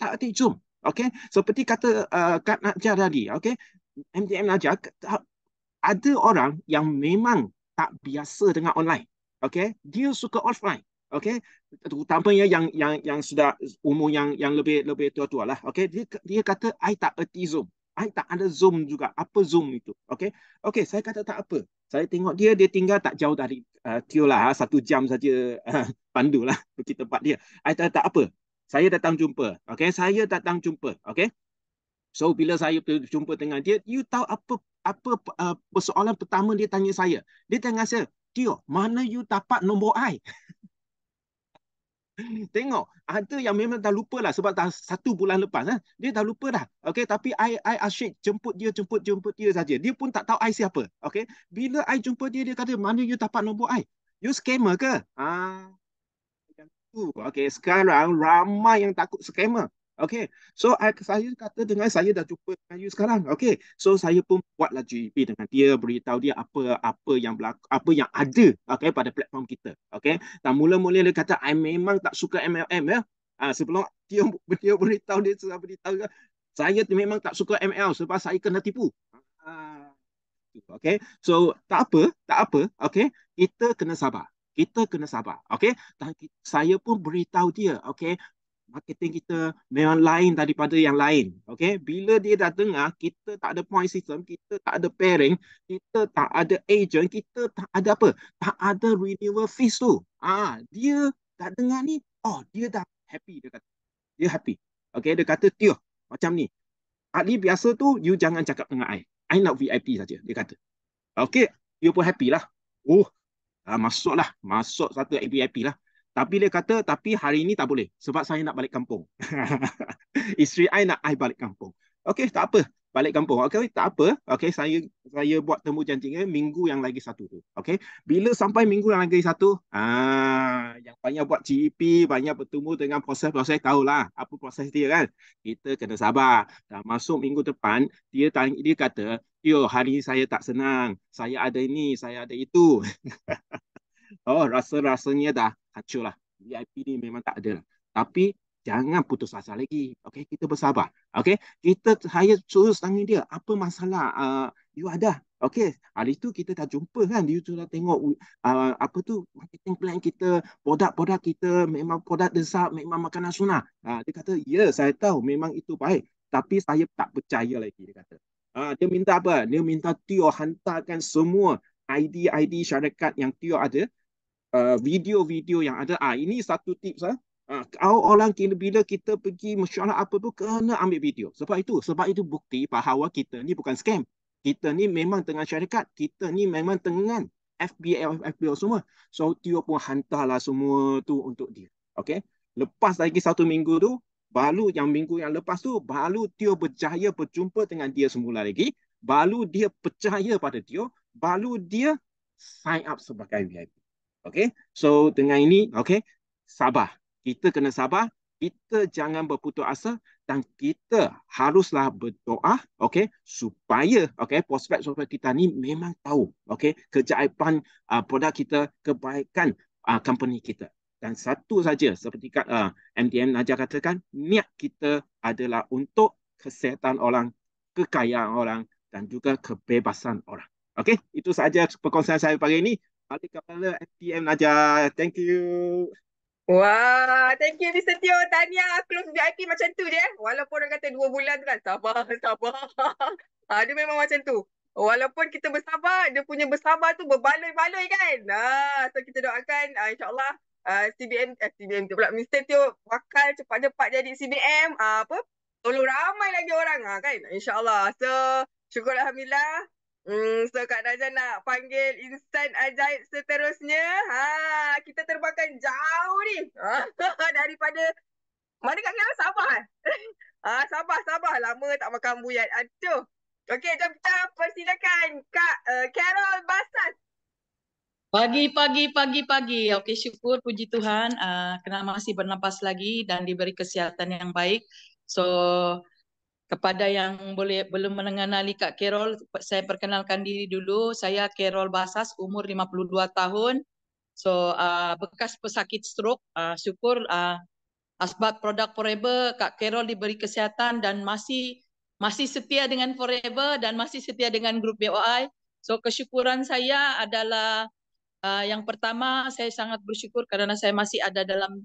tak erti Zoom. Okay. Seperti kata uh, Kak Najjar tadi. Okay. MTM Najjar. Ha, ada orang yang memang tak biasa dengan online. Okay. Dia suka offline. Okay. Terutamanya yang yang yang sudah umur yang yang lebih lebih tua-tua lah. Okay. Dia, dia kata, I tak erti Zoom. I tak ada Zoom juga. Apa Zoom itu? Okay. Okay. Saya kata tak apa. Saya tengok dia, dia tinggal tak jauh dari uh, Tio lah. Ha? Satu jam saja uh, pandu lah pergi tempat dia. Saya tak, tak apa saya datang jumpa. Okay, saya datang jumpa. Okay. So bila saya jumpa dengan dia, you tahu apa apa uh, persoalan pertama dia tanya saya. Dia tanya saya, Tio, mana you dapat nombor I? Tengok, ada yang memang dah lupa lah sebab dah satu bulan lepas. Ha? Dia dah lupa dah. Okay, tapi I, I asyik jemput dia, jemput, jemput dia saja. Dia pun tak tahu I siapa. Okay, bila I jumpa dia, dia kata, mana you dapat nombor I? You scammer ke? Ah, Okay, sekarang ramai yang takut scammer. Okay, so I, saya kata dengan saya dah jumpa dengan you sekarang. Okay, so saya pun buatlah GEP dengan dia, beritahu dia apa apa yang berlaku, apa yang ada okay, pada platform kita. Okay, dan mula-mula dia kata, I memang tak suka MLM ya. Ah, sebelum dia, dia beritahu dia, saya beritahu dia, saya memang tak suka MLM sebab saya kena tipu. Ah, okay, so tak apa, tak apa. Okay, kita kena sabar kita kena sabar. Okay? Dan saya pun beritahu dia, okay? marketing kita memang lain daripada yang lain. Okay? Bila dia dah dengar, kita tak ada point system, kita tak ada pairing, kita tak ada agent, kita tak ada apa? Tak ada renewal fees tu. Ah, dia dah dengar ni, oh dia dah happy. Dia kata, dia happy. Okay, dia kata, Tio, macam ni. Ahli biasa tu, you jangan cakap dengan I. I nak VIP saja, dia kata. Okay, dia pun happy lah. Oh, uh, masuklah masuk satu APIP lah tapi dia kata tapi hari ini tak boleh sebab saya nak balik kampung isteri saya nak saya balik kampung okey tak apa balik kampung okey tak apa okey saya saya buat temu jantinya minggu yang lagi satu tu okey bila sampai minggu yang lagi satu ah yang banyak buat GP e banyak bertemu dengan proses-proses tahulah apa proses dia kan kita kena sabar dah masuk minggu depan dia dia kata yo hari saya tak senang saya ada ini saya ada itu oh rasa rasanya dah kacau lah VIP ni memang tak ada lah. tapi jangan putus asa lagi okay kita bersabar okay kita saya terus tanya dia apa masalah uh, you ada Okay, hari itu kita dah jumpa kan, dia tu tengok uh, apa tu marketing plan kita, produk-produk kita, memang produk desa, memang makanan sunnah. Uh, dia kata, ya yeah, saya tahu memang itu baik. Tapi saya tak percaya lagi, dia kata. Ha, dia minta apa? Dia minta Tio hantarkan semua ID-ID syarikat yang Tio ada. Uh, video-video uh, yang ada. Ah Ini satu tips. Ah ha. ha, kau orang kena, bila kita pergi masyarakat apa tu, kena ambil video. Sebab itu, sebab itu bukti bahawa kita ni bukan scam. Kita ni memang tengah syarikat. Kita ni memang tengah FBA, FBO semua. So, Tio pun hantarlah semua tu untuk dia. Okay? Lepas lagi satu minggu tu, Balu yang minggu yang lepas tu, Balu Tio berjaya berjumpa dengan dia semula lagi. Balu dia percaya pada Tio. Balu dia sign up sebagai VIP. Okay? So dengan ini, okay, sabar. Kita kena sabar. Kita jangan berputus asa dan kita haruslah berdoa okay, supaya okay, prospek-prospek kita ni memang tahu okay, kejaipan uh, produk kita, kebaikan uh, company kita dan satu saja seperti kat uh, ah, MTM Najah katakan niat kita adalah untuk kesihatan orang, kekayaan orang dan juga kebebasan orang. Okey, itu saja perkongsian saya pagi ini. Balik kepada MTM Najah. Thank you. Wah, thank you Mr. Tio. Tanya close VIP macam tu je. Eh. Walaupun orang kata dua bulan tu kan. Sabar, sabar. ha, dia memang macam tu. Walaupun kita bersabar, dia punya bersabar tu berbaloi-baloi kan. Ha, so kita doakan ah, insyaAllah Ah, CBM eh CBM tu pula Mr. Teo bakal cepat-cepat jadi CBM uh, ah, apa tolong ramai lagi orang ah kan insyaallah so syukur alhamdulillah Hmm, so Kak Naja nak panggil instan ajaib seterusnya. Ha, kita terbangkan jauh ni. Ha, daripada mana Kak Naja Sabah? Ha, Sabah, Sabah. Lama tak makan buyat. Aduh. Okey, jom kita persilakan Kak uh, Carol Basas. Pagi, pagi, pagi, pagi. Okey, syukur, puji Tuhan. Uh, ah, kena masih bernapas lagi dan diberi kesihatan yang baik. So, kepada yang boleh belum mengenali Kak Carol, saya perkenalkan diri dulu. Saya Carol Basas, umur 52 tahun. So, uh, bekas pesakit stroke. Uh, syukur, uh, asbab produk Forever, Kak Carol diberi kesihatan dan masih masih setia dengan Forever dan masih setia dengan grup BOI. So, kesyukuran saya adalah Uh, yang pertama, saya sangat bersyukur karena saya masih ada dalam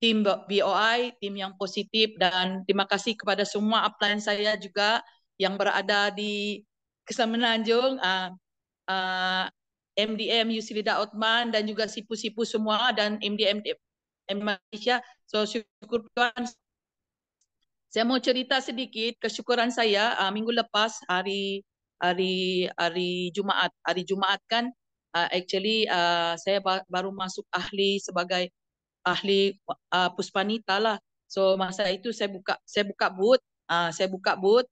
tim BOI, tim yang positif, dan terima kasih kepada semua upline saya juga yang berada di Kesemenanjung, uh, eh, uh, eh, MDM Yusilida Otman, dan juga sipu-sipu semua, dan MDM, MDM Malaysia. So, syukur Tuhan. Saya mau cerita sedikit kesyukuran saya uh, minggu lepas hari hari hari Jumaat. Hari Jumaat kan uh, actually uh, saya ba- baru masuk ahli sebagai ahli uh, puspanita lah. So masa itu saya buka saya buka booth, uh, saya buka booth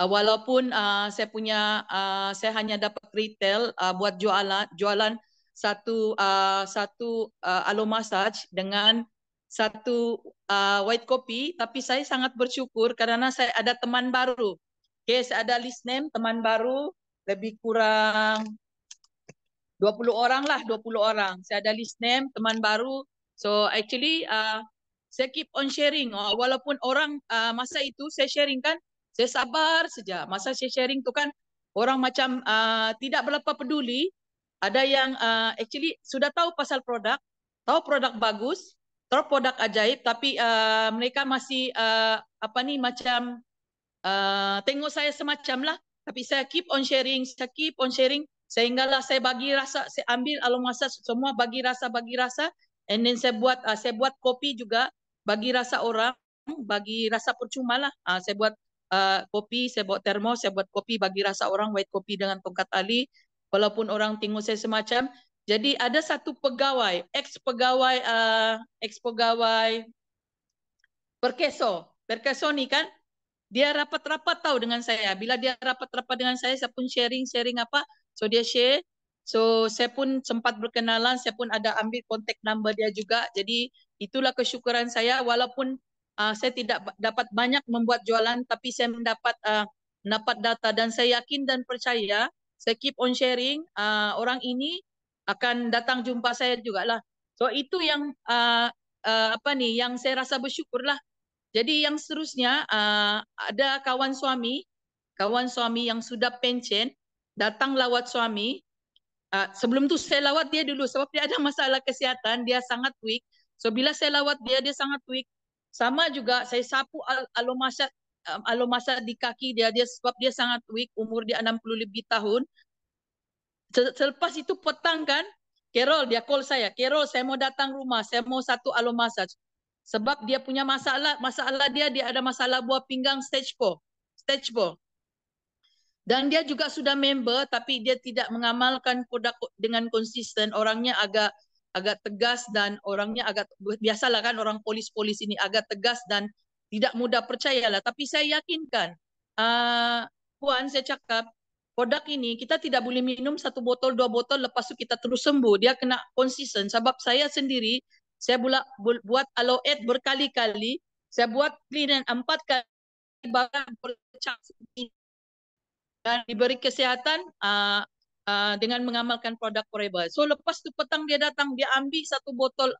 walaupun uh, saya punya uh, saya hanya dapat retail uh, buat jualan jualan satu uh, satu uh, alo massage dengan satu uh, white copy tapi saya sangat bersyukur karena saya ada teman baru. Okay, saya ada list name teman baru lebih kurang 20 orang lah, 20 orang. Saya ada list name, teman baru. So actually, uh, saya keep on sharing. Oh, walaupun orang uh, masa itu saya sharing kan, saya sabar saja. Masa saya sharing tu kan, orang macam uh, tidak berapa peduli. Ada yang uh, actually sudah tahu pasal produk, tahu produk bagus, tahu produk ajaib, tapi uh, mereka masih uh, apa ni macam uh, tengok saya semacam lah. Tapi saya keep on sharing, saya keep on sharing sehinggalah saya bagi rasa saya ambil alam rasa semua bagi rasa bagi rasa and then saya buat uh, saya buat kopi juga bagi rasa orang bagi rasa percuma lah uh, saya buat uh, kopi saya buat termos saya buat kopi bagi rasa orang white kopi dengan tongkat ali walaupun orang tengok saya semacam jadi ada satu pegawai ex pegawai uh, ex pegawai perkeso perkeso ni kan dia rapat-rapat tahu dengan saya. Bila dia rapat-rapat dengan saya, saya pun sharing-sharing apa. So dia share. So saya pun sempat berkenalan, saya pun ada ambil kontak number dia juga. Jadi itulah kesyukuran saya walaupun uh, saya tidak dapat banyak membuat jualan tapi saya mendapat uh, mendapat data dan saya yakin dan percaya saya keep on sharing uh, orang ini akan datang jumpa saya juga lah. So itu yang uh, uh, apa ni yang saya rasa bersyukurlah. Jadi yang seterusnya uh, ada kawan suami, kawan suami yang sudah pencen datang lawat suami. Uh, sebelum tu saya lawat dia dulu sebab dia ada masalah kesihatan, dia sangat weak. So bila saya lawat dia, dia sangat weak. Sama juga saya sapu al alomasa um, ah, alomasa di kaki dia, dia sebab dia sangat weak, umur dia 60 lebih tahun. Selepas itu petang kan, Carol dia call saya, Carol saya mau datang rumah, saya mau satu alomasa. Sebab dia punya masalah, masalah dia dia ada masalah buah pinggang stage 4. Stage 4 dan dia juga sudah member tapi dia tidak mengamalkan produk dengan konsisten orangnya agak agak tegas dan orangnya agak biasalah kan orang polis-polis ini agak tegas dan tidak mudah percayalah tapi saya yakinkan uh, puan saya cakap produk ini kita tidak boleh minum satu botol dua botol lepas itu kita terus sembuh dia kena konsisten sebab saya sendiri saya bula, bu, buat aloed berkali-kali saya buat clean empat kali barang bercak dan diberi kesihatan uh, uh, dengan mengamalkan produk forever. So lepas tu petang dia datang dia ambil satu botol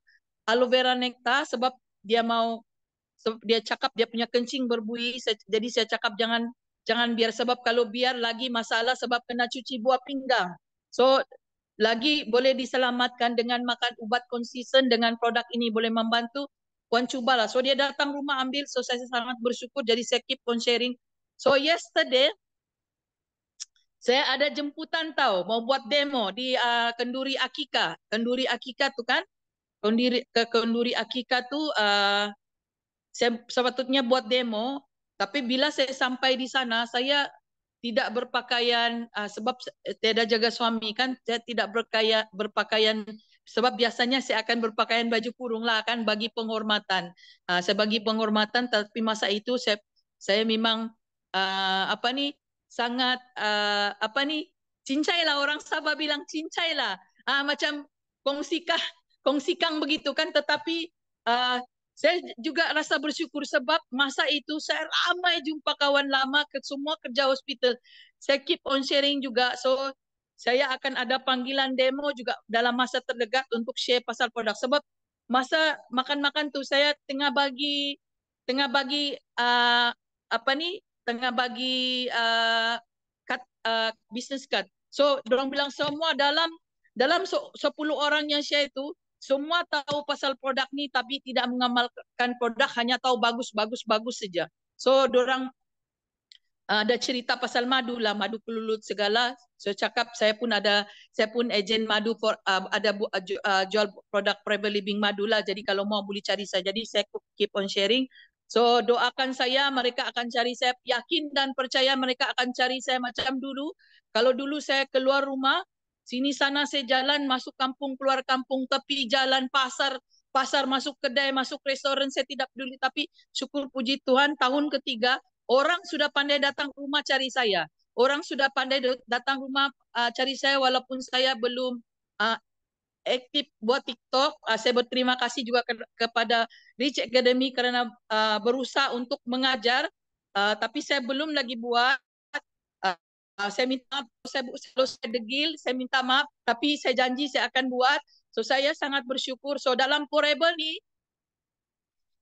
aloe vera nectar sebab dia mau sebab dia cakap dia punya kencing berbuih. jadi saya cakap jangan jangan biar sebab kalau biar lagi masalah sebab kena cuci buah pinggang. So lagi boleh diselamatkan dengan makan ubat konsisten dengan produk ini boleh membantu puan cubalah. So dia datang rumah ambil so saya sangat bersyukur jadi saya keep on sharing. So yesterday Saya ada jemputan tahu mau buat demo di uh, Kenduri Akika. Kenduri Akika tuh kan? Kenduri ke Kenduri Akika tuh uh, saya sepatutnya buat demo, tapi bila saya sampai di sana saya tidak berpakaian uh, sebab tidak jaga suami kan saya tidak berkaya, berpakaian sebab biasanya saya akan berpakaian baju kurung lah kan bagi penghormatan uh, saya bagi penghormatan tapi masa itu saya saya memang uh, apa nih sangat uh, apa ni lah orang Sabah bilang cincailah ah uh, macam kongsikah kongsikan begitu kan tetapi uh, saya juga rasa bersyukur sebab masa itu saya ramai jumpa kawan lama ke semua kerja hospital saya keep on sharing juga so saya akan ada panggilan demo juga dalam masa terdekat untuk share pasal produk sebab masa makan-makan tu saya tengah bagi tengah bagi uh, apa ni tengah bagi uh, kad, uh, business card. So, orang bilang semua dalam dalam so, orang yang share itu, semua tahu pasal produk ni tapi tidak mengamalkan produk, hanya tahu bagus-bagus-bagus saja. So, orang uh, ada cerita pasal madu lah, madu kelulut segala. so, cakap saya pun ada, saya pun agen madu for, uh, ada bu, uh, uh, jual produk private living madu lah. Jadi kalau mau boleh cari saya. Jadi saya keep on sharing. So doakan saya mereka akan cari saya yakin dan percaya mereka akan cari saya macam dulu. Kalau dulu saya keluar rumah, sini sana saya jalan masuk kampung, keluar kampung, tepi jalan, pasar, pasar masuk kedai, masuk restoran saya tidak peduli tapi syukur puji Tuhan tahun ketiga orang sudah pandai datang rumah cari saya. Orang sudah pandai datang rumah uh, cari saya walaupun saya belum uh, aktif buat TikTok. Uh, saya berterima kasih juga ke- kepada Rich Academy kerana uh, berusaha untuk mengajar. Uh, tapi saya belum lagi buat. Uh, saya minta saya selalu saya degil. Saya minta maaf. Tapi saya janji saya akan buat. So saya sangat bersyukur. So dalam Forever ni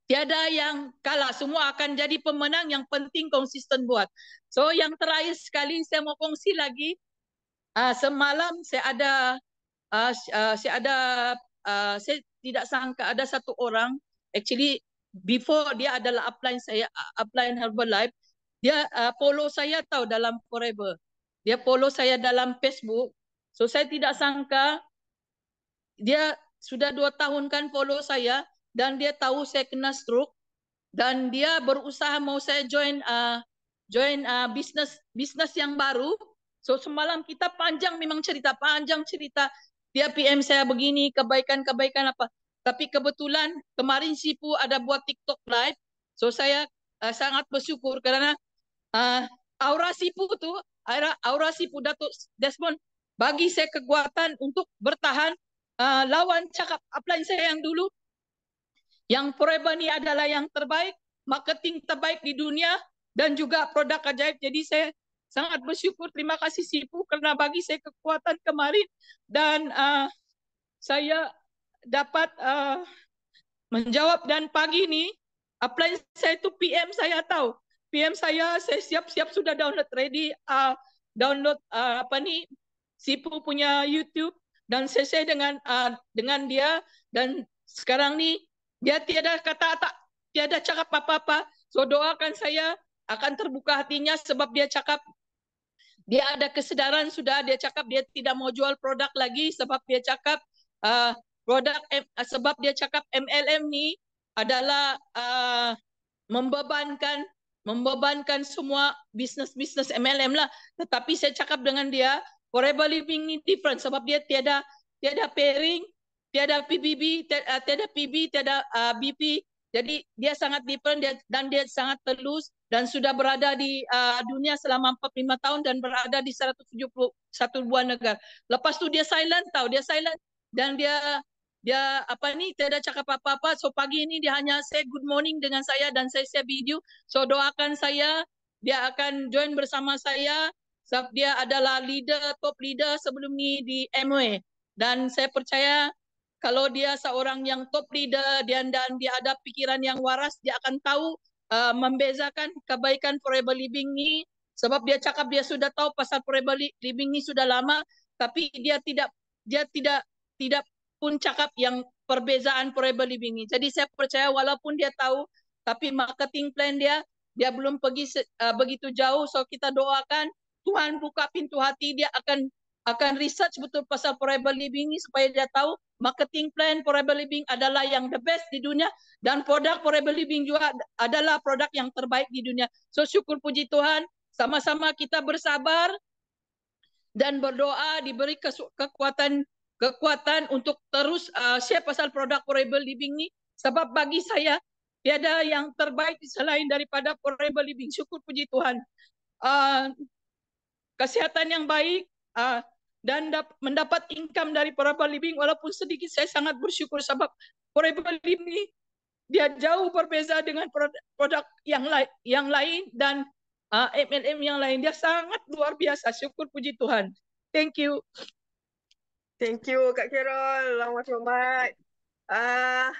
tiada yang kalah. Semua akan jadi pemenang. Yang penting konsisten buat. So yang terakhir sekali saya mau kongsi lagi. Uh, semalam saya ada uh, ah, saya ah, ada uh, saya tidak sangka ada satu orang actually before dia adalah upline saya upline Herbalife dia uh, follow saya tahu dalam forever dia follow saya dalam Facebook so saya tidak sangka dia sudah dua tahun kan follow saya dan dia tahu saya kena stroke dan dia berusaha mau saya join uh, join uh, business business yang baru so semalam kita panjang memang cerita panjang cerita dia PM saya begini kebaikan-kebaikan apa. Tapi kebetulan kemarin Sipu ada buat TikTok live. So saya uh, sangat bersyukur kerana uh, aura Sipu tu, aura, aura Sipu Datuk Desmond bagi saya kekuatan untuk bertahan uh, lawan cakap upline saya yang dulu. Yang Forever ni adalah yang terbaik, marketing terbaik di dunia dan juga produk ajaib. Jadi saya Sangat bersyukur, terima kasih Sipu karena bagi saya kekuatan kemarin dan uh, saya dapat uh, menjawab dan pagi ini apply saya itu PM saya tahu. PM saya saya siap-siap sudah download ready uh, download uh, apa nih Sipu punya YouTube dan cc dengan uh, dengan dia dan sekarang nih dia tiada kata tak tiada cakap apa-apa. So doakan saya akan terbuka hatinya sebab dia cakap dia ada kesedaran sudah dia cakap dia tidak mau jual produk lagi sebab dia cakap uh, produk M, ah, sebab dia cakap MLM ni adalah uh, membebankan membebankan semua bisnes-bisnes MLM lah tetapi saya cakap dengan dia forever living ni different sebab dia tiada tiada pairing tiada PBB tiada PB tiada uh, BP jadi dia sangat different dia, dan dia sangat telus dan sudah berada di uh, dunia selama 45 tahun dan berada di 171 buah negara. Lepas tu dia silent tau, dia silent dan dia dia apa ni tidak cakap apa-apa. So pagi ini dia hanya say good morning dengan saya dan saya share video. So doakan saya dia akan join bersama saya. Sebab dia adalah leader top leader sebelum ni di MOE dan saya percaya kalau dia seorang yang top leader dan dan dia ada pikiran yang waras dia akan tahu uh, membezakan kebaikan forever living ni. sebab dia cakap dia sudah tahu pasal forever living ni sudah lama tapi dia tidak dia tidak tidak pun cakap yang perbezaan forever living ni. Jadi saya percaya walaupun dia tahu tapi marketing plan dia dia belum pergi uh, begitu jauh so kita doakan Tuhan buka pintu hati dia akan akan research betul pasal forever living ni supaya dia tahu marketing plan forever living adalah yang the best di dunia dan produk forever living juga adalah produk yang terbaik di dunia. So syukur puji Tuhan, sama-sama kita bersabar dan berdoa diberi kekuatan kekuatan untuk terus uh, share pasal produk forever living ni sebab bagi saya tiada yang terbaik selain daripada forever living. Syukur puji Tuhan. Uh, kesehatan yang baik uh, dan mendapat income dari Parabel Living walaupun sedikit saya sangat bersyukur sebab Parabel Living dia jauh berbeza dengan produk yang lain yang lain dan uh, ah, MLM yang lain dia sangat luar biasa syukur puji Tuhan thank you thank you Kak Carol lama sangat ah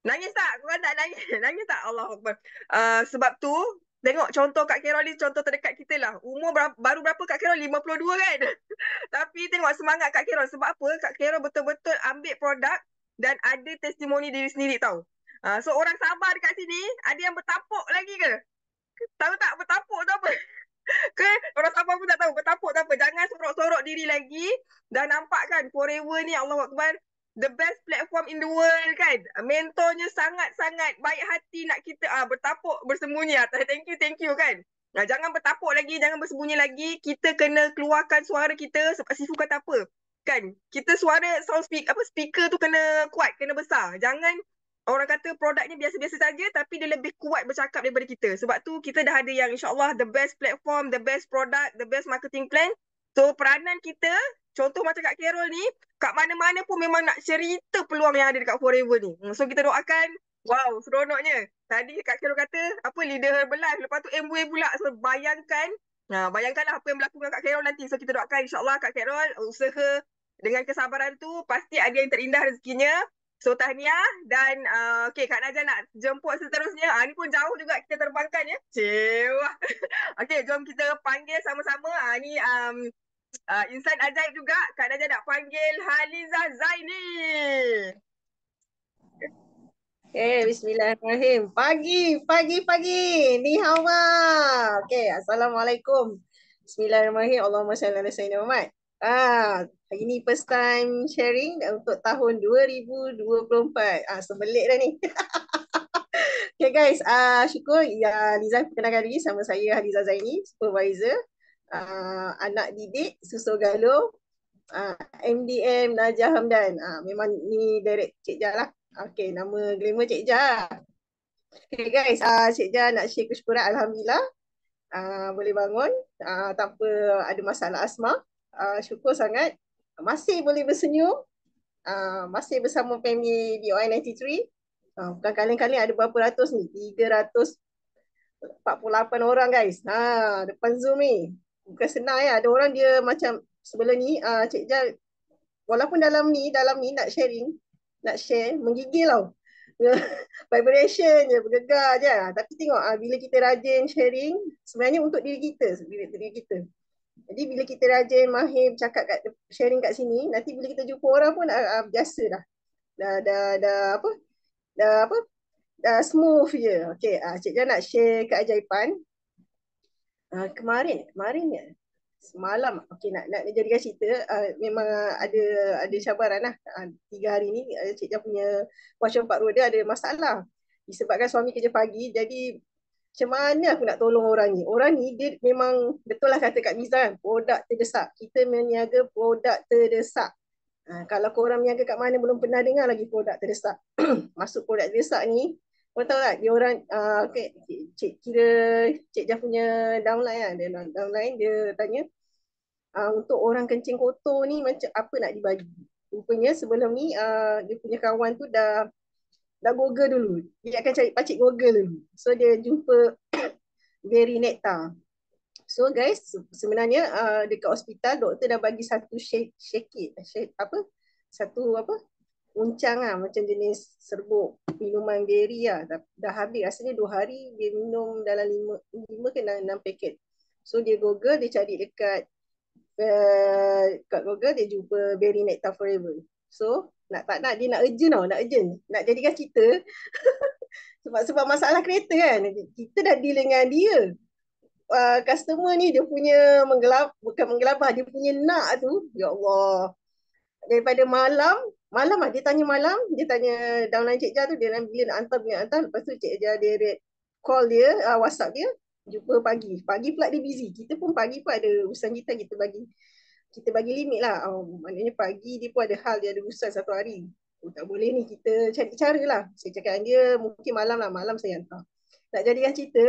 Nangis tak? Kau tak nangis? Nangis tak? Allah Akbar. Uh, sebab tu, Tengok contoh Kak Carol ni contoh terdekat kita lah. Umur berapa, baru berapa Kak Carol? 52 kan? Tapi tengok semangat Kak Carol. Sebab apa? Kak Carol betul-betul ambil produk dan ada testimoni diri sendiri tau. Uh, so orang sabar dekat sini, ada yang bertapuk lagi ke? Tahu tak bertapuk tu apa? ke orang sabar pun tak tahu bertapuk tu apa? Jangan sorok-sorok diri lagi dan nampakkan forever ni Allah Akbar the best platform in the world kan mentornya sangat-sangat baik hati nak kita ah bertapuk bersembunyi atas ah, thank you thank you kan nah, jangan bertapuk lagi jangan bersembunyi lagi kita kena keluarkan suara kita sebab sifu kata apa kan kita suara sound speak apa speaker tu kena kuat kena besar jangan orang kata produknya biasa-biasa saja tapi dia lebih kuat bercakap daripada kita sebab tu kita dah ada yang insyaallah the best platform the best product the best marketing plan so peranan kita Contoh macam Kak Carol ni, kat mana-mana pun memang nak cerita peluang yang ada dekat Forever ni. Hmm, so kita doakan, wow, seronoknya. Tadi Kak Carol kata, apa leader Herbalife, lepas tu Amway pula. So bayangkan, nah, ha, bayangkanlah apa yang berlaku dengan Kak Carol nanti. So kita doakan insyaAllah Kak Carol usaha dengan kesabaran tu, pasti ada yang terindah rezekinya. So tahniah dan uh, okay, Kak Najah nak jemput seterusnya. Ah, ni pun jauh juga kita terbangkan ya. Cewah. okay jom kita panggil sama-sama. Ah, ni um, uh, insan ajaib juga Kak Najah nak panggil Haliza Zaini. Okay, bismillahirrahmanirrahim. Pagi, pagi, pagi. Ni hawa. Okay, assalamualaikum. Bismillahirrahmanirrahim. Allahumma salli ala sayyidina Muhammad. Ah, hari ni first time sharing untuk tahun 2024. Ah, sebelik dah ni. okay guys, ah syukur ya Liza perkenalkan diri sama saya Haliza Zaini, supervisor uh, anak didik Susu Galo uh, ah, MDM Najah Hamdan. Uh, memang ni direct Cik Jah lah. Okay, nama glamour Cik Jah. Okay guys, uh, Cik Jah nak share kesyukuran Alhamdulillah. Uh, boleh bangun uh, tanpa ada masalah asma. Uh, syukur sangat. Masih boleh bersenyum. Uh, masih bersama family DOI 93. Uh, bukan kali-kali ada berapa ratus ni. 300 48 orang guys. Ha, depan Zoom ni bukan senang ya. Ada orang dia macam sebelum ni uh, Cik Jal walaupun dalam ni dalam ni nak sharing, nak share menggigil tau. Vibration je bergegar je. Ah, tapi tengok uh, bila kita rajin sharing sebenarnya untuk diri kita, diri, diri kita. Jadi bila kita rajin mahir bercakap kat sharing kat sini, nanti bila kita jumpa orang pun uh, uh, biasa dah. Dah dah dah apa? Dah apa? Dah smooth je. Okey, uh, Cik Jal nak share keajaiban. Ah, kemarin kemarin ya semalam okey nak nak jadi cerita uh, memang ada ada cabaran uh, tiga hari ni uh, cik Jah punya kuasa empat roda ada masalah disebabkan suami kerja pagi jadi macam mana aku nak tolong orang ni orang ni dia memang betul lah kata kat Miza kan produk terdesak kita meniaga produk terdesak uh, kalau korang meniaga kat mana belum pernah dengar lagi produk terdesak masuk produk terdesak ni kau tahu tak, dia orang uh, okay, cik, cik kira Cik Jah punya downline lah. Dia downline, dia tanya uh, untuk orang kencing kotor ni macam apa nak dibagi. Rupanya sebelum ni uh, dia punya kawan tu dah dah google dulu. Dia akan cari pakcik google dulu. So dia jumpa Gary Nekta. So guys, sebenarnya uh, dekat hospital doktor dah bagi satu shake, shake it. Shake, apa? Satu apa? uncang lah macam jenis serbuk minuman berry lah dah, dah habis rasanya dua hari dia minum dalam lima, lima ke enam, enam paket so dia google dia cari dekat uh, eh, kat google dia jumpa berry nectar forever so nak tak nak dia nak urgent tau nak urgent nak jadikan kita sebab sebab masalah kereta kan kita dah deal dengan dia uh, customer ni dia punya menggelap bukan menggelap dia punya nak tu ya Allah daripada malam malam lah, dia tanya malam dia tanya downline cik Jah tu dia nak bila nak hantar bila hantar lepas tu cik Jah dia read call dia uh, whatsapp dia jumpa pagi pagi pula dia busy kita pun pagi pun ada urusan kita kita bagi kita bagi limit lah oh, maknanya pagi dia pun ada hal dia ada urusan satu hari oh, tak boleh ni kita cari cara lah saya cakap dengan dia mungkin malam lah malam saya hantar nak jadikan cerita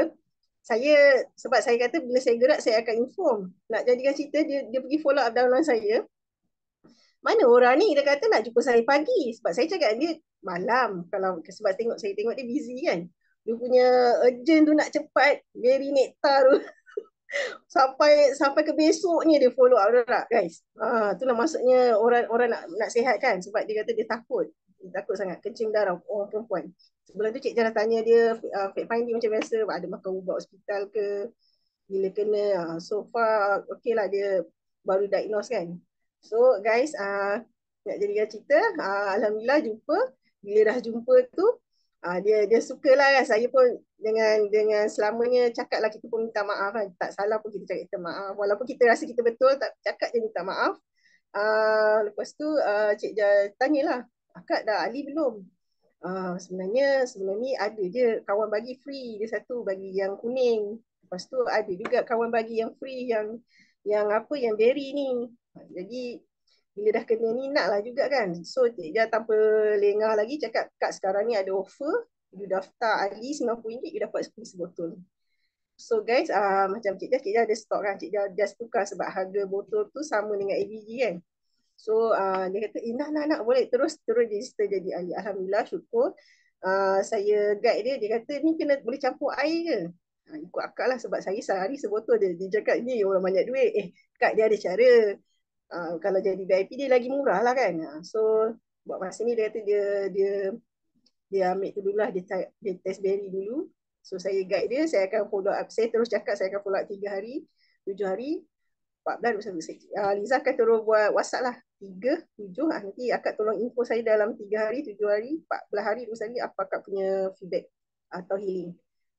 saya sebab saya kata bila saya gerak saya akan inform nak jadikan cerita dia dia pergi follow up dalam saya mana orang ni dia kata nak jumpa saya pagi sebab saya cakap dia malam kalau sebab tengok saya tengok dia busy kan dia punya urgent tu nak cepat very nectar tu sampai sampai ke besoknya dia follow up dah tak guys ha ah, itulah maksudnya orang orang nak nak sihat kan sebab dia kata dia takut dia takut sangat kencing darah orang perempuan sebelum tu cik jarah tanya dia uh, ah, fake finding macam biasa ada makan ubat hospital ke bila kena uh, so far okay lah dia baru diagnose kan So guys, uh, nak jadikan cerita, uh, Alhamdulillah jumpa. Bila dah jumpa tu, uh, dia dia sukalah kan. Saya pun dengan dengan selamanya cakap lah kita pun minta maaf kan. Tak salah pun kita cakap kita maaf. Walaupun kita rasa kita betul, tak cakap je minta maaf. Uh, lepas tu uh, Cik tanya lah, akak dah Ali belum? Uh, sebenarnya sebelum ni ada je kawan bagi free dia satu bagi yang kuning. Lepas tu ada juga kawan bagi yang free yang yang apa yang berry ni. Jadi bila dah kena ni nak lah juga kan. So cik dia tanpa lengah lagi cakap kat sekarang ni ada offer. You daftar Ali RM90, you dapat sepuluh sebotol. So guys, uh, macam Cik Jah, Cik Jah ada stok kan. Cik Jah just tukar sebab harga botol tu sama dengan ABG kan. So uh, dia kata, eh nak, nak, nak, boleh terus terus register jadi Ali. Alhamdulillah, syukur. Uh, saya guide dia, dia kata ni kena boleh campur air ke? ikut akal lah sebab saya sehari sebotol dia. Dia cakap ni orang banyak duit. Eh, kak dia ada cara. Ah, kalau jadi VIP dia lagi murah lah kan. Ah, so buat masa ni dia kata dia dia dia ambil tu dululah dia, dia test berry dulu. So saya guide dia, saya akan follow up. Saya terus cakap saya akan follow up 3 hari, tujuh hari, 14 bersama saya. Uh, ah, Liza akan terus buat WhatsApp lah. tiga tujuh. ah, nanti akak tolong info saya dalam tiga hari, tujuh hari, 14 hari bersama saya apa akak punya feedback atau healing.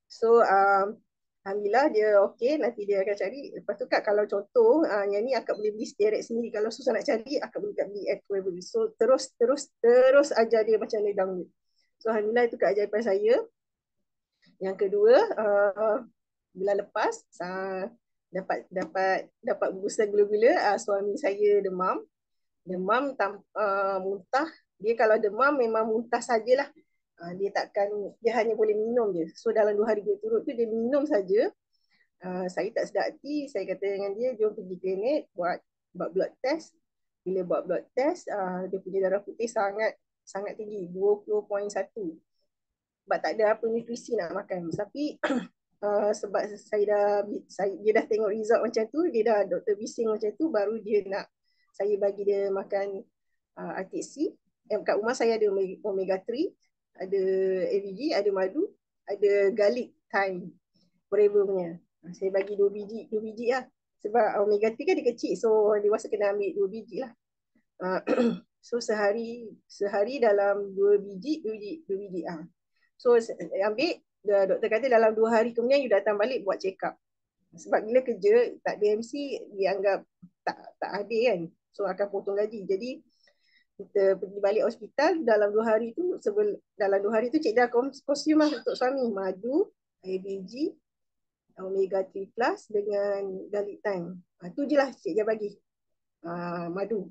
So um, Alhamdulillah dia okey nanti dia akan cari. Lepas tu kak kalau contoh uh, yang ni akak boleh beli direct sendiri. Kalau susah nak cari akak boleh kat beli at wherever. So terus terus terus ajar dia macam mana download. So alhamdulillah itu kak ajar pada saya. Yang kedua uh, bulan lepas uh, dapat dapat dapat booster gula-gula uh, suami saya demam. Demam tam, uh, muntah. Dia kalau demam memang muntah sajalah uh, dia takkan dia hanya boleh minum je so dalam dua hari berturut tu dia minum saja uh, saya tak sedar hati saya kata dengan dia jom pergi klinik buat buat blood test bila buat blood test uh, dia punya darah putih sangat sangat tinggi 20.1 sebab tak ada apa nutrisi nak makan tapi Uh, sebab saya dah saya, dia dah tengok result macam tu dia dah doktor bising macam tu baru dia nak saya bagi dia makan uh, RTC eh, kat rumah saya ada omega ada AVG, e ada madu, ada garlic thyme forever punya. Ha, saya bagi dua biji, dua biji lah. Sebab omega 3 kan dia kecil, so dewasa kena ambil dua biji lah. Ha, so sehari sehari dalam dua biji, dua biji, dua biji ah. So ambil, the doktor kata dalam dua hari kemudian you datang balik buat check up. Sebab bila kerja tak DMC dianggap tak tak ada kan. So akan potong gaji. Jadi kita pergi balik hospital dalam dua hari tu sebelum dalam dua hari tu cik dah kosium lah untuk suami madu ABG omega 3 plus dengan garlic thyme ha, tu je lah cik dia bagi ha, madu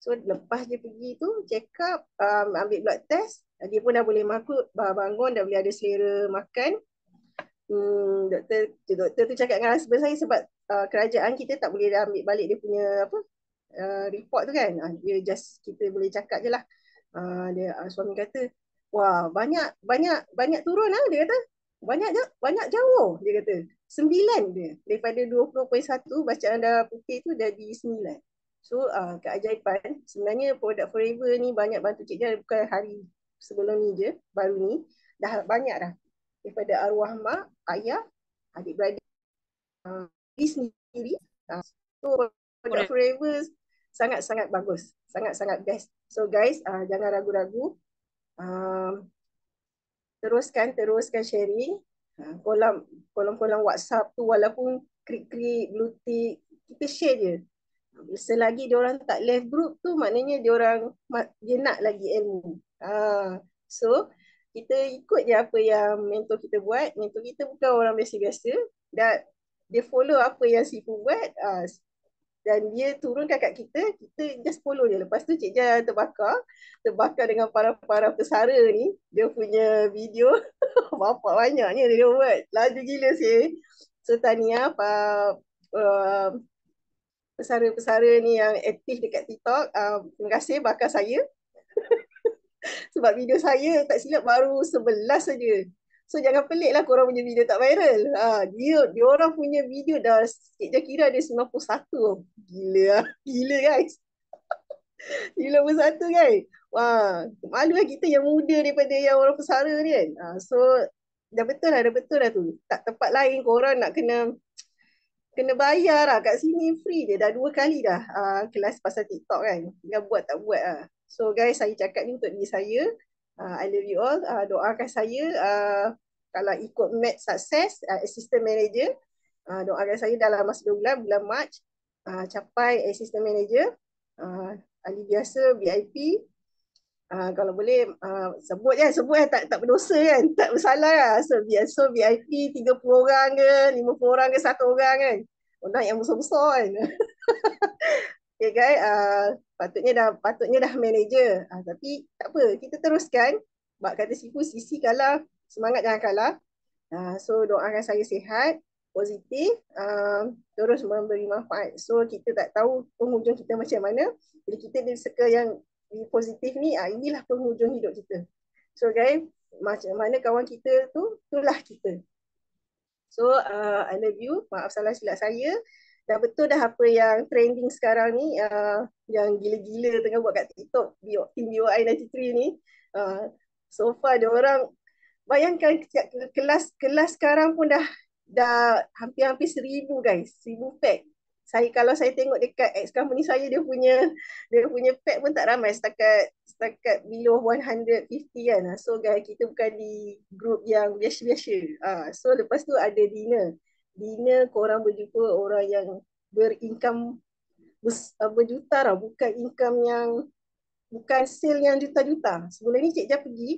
so lepas dia pergi tu check up um, ambil blood test dia pun dah boleh makut bangun dah boleh ada selera makan hmm, doktor doktor tu cakap dengan saya sebab uh, kerajaan kita tak boleh ambil balik dia punya apa Uh, report tu kan uh, dia just kita boleh cakap je lah uh, dia uh, suami kata wah banyak banyak banyak turun lah dia kata banyak jauh, banyak jauh dia kata sembilan dia daripada 20.1 bacaan darah putih tu jadi sembilan so uh, keajaiban sebenarnya produk forever ni banyak bantu Cik Jan bukan hari sebelum ni je baru ni dah banyak dah daripada arwah mak ayah adik-beradik uh, sendiri uh, so produk forever sangat-sangat bagus. Sangat-sangat best. So guys, uh, jangan ragu-ragu. Uh, teruskan, teruskan sharing. Uh, ah, kolom, kolom-kolom WhatsApp tu walaupun krik-krik, blue tick, kita share je. Selagi dia orang tak left group tu maknanya dia orang dia nak lagi ilmu. Ha. so kita ikut je apa yang mentor kita buat. Mentor kita bukan orang biasa-biasa. Dan dia follow apa yang sifu buat. Ha dan dia turunkan kat kita, kita just follow dia. Lepas tu Cik Jah terbakar, terbakar dengan para-para pesara ni, dia punya video, bapak banyaknya dia, dia buat. Laju gila sih. So tanya apa uh, pesara-pesara ni yang aktif dekat TikTok, uh, terima kasih bakar saya. Sebab video saya tak silap baru sebelas saja. So jangan pelik lah korang punya video tak viral. Ha, dia, dia orang punya video dah sikit je kira ada 91. Gila lah. Gila guys. Gila bersatu guys. Wah, malu lah kita yang muda daripada yang orang pesara ni kan. Ha, so dah betul lah, dah betul lah tu. Tak tempat lain korang nak kena kena bayar lah kat sini free dia. Dah dua kali dah uh, kelas pasal TikTok kan. Tinggal buat tak buat lah. So guys, saya cakap ni untuk diri saya. Uh, I love you all. Uh, doakan saya uh, kalau ikut Matt success, uh, assistant manager. Uh, doakan saya dalam masa dua bulan, bulan Mac uh, capai assistant manager. Uh, ahli biasa, VIP. Uh, kalau boleh uh, sebut ya, sebut ya, tak tak berdosa kan, tak bersalah ya. So, biasa VIP 30 orang ke, 50 orang ke, satu orang kan. Orang yang besar-besar kan. Okay guys, uh, patutnya dah patutnya dah manager. Uh, tapi tak apa, kita teruskan. Bak kata sipu sisi kalah, semangat jangan kalah. Uh, so doakan saya sihat, positif, uh, terus memberi manfaat. So kita tak tahu penghujung kita macam mana. Jadi kita di circle yang positif ni, uh, inilah penghujung hidup kita. So guys, macam mana kawan kita tu, itulah kita. So uh, I love you, maaf salah silap saya dah betul dah apa yang trending sekarang ni uh, yang gila-gila tengah buat kat TikTok bio team BOI tri ni uh, so far dia orang bayangkan kelas kelas sekarang pun dah dah hampir-hampir seribu guys seribu pack saya kalau saya tengok dekat ex company saya dia punya dia punya pack pun tak ramai setakat setakat below 150 kan ah, so guys kita bukan di grup yang biasa-biasa uh, so lepas tu ada dinner bila korang berjumpa orang yang berincome berjuta lah. Bukan income yang, bukan sale yang juta-juta. Sebelum ni Cik Jah pergi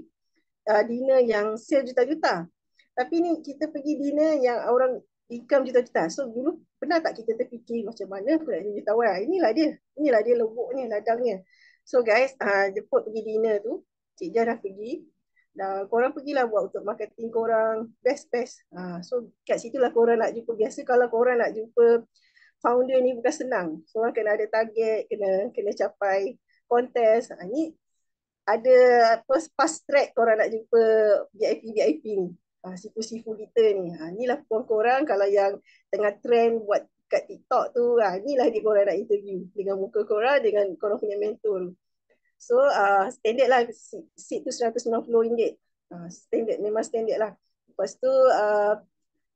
uh, dinner yang sale juta-juta. Tapi ni kita pergi dina yang orang income juta-juta. So dulu pernah tak kita terfikir macam mana aku nak jadi tawar. Inilah dia. Inilah dia lebuknya, ladangnya. So guys, uh, jemput pergi dina tu. Cik Jah dah pergi dah korang pergilah buat untuk marketing korang best best ha, so kat situ lah korang nak jumpa biasa kalau korang nak jumpa founder ni bukan senang so orang kena ada target kena kena capai kontes ha, ah, ni ada first fast track korang nak jumpa VIP VIP ni ha, sifu sifu kita ni ha, ni lah korang, korang kalau yang tengah trend buat kat TikTok tu ha, ni lah dia korang nak interview dengan muka korang dengan korang punya mentor So uh, standard lah seat tu RM190. Uh, standard, memang standard lah. Lepas tu uh,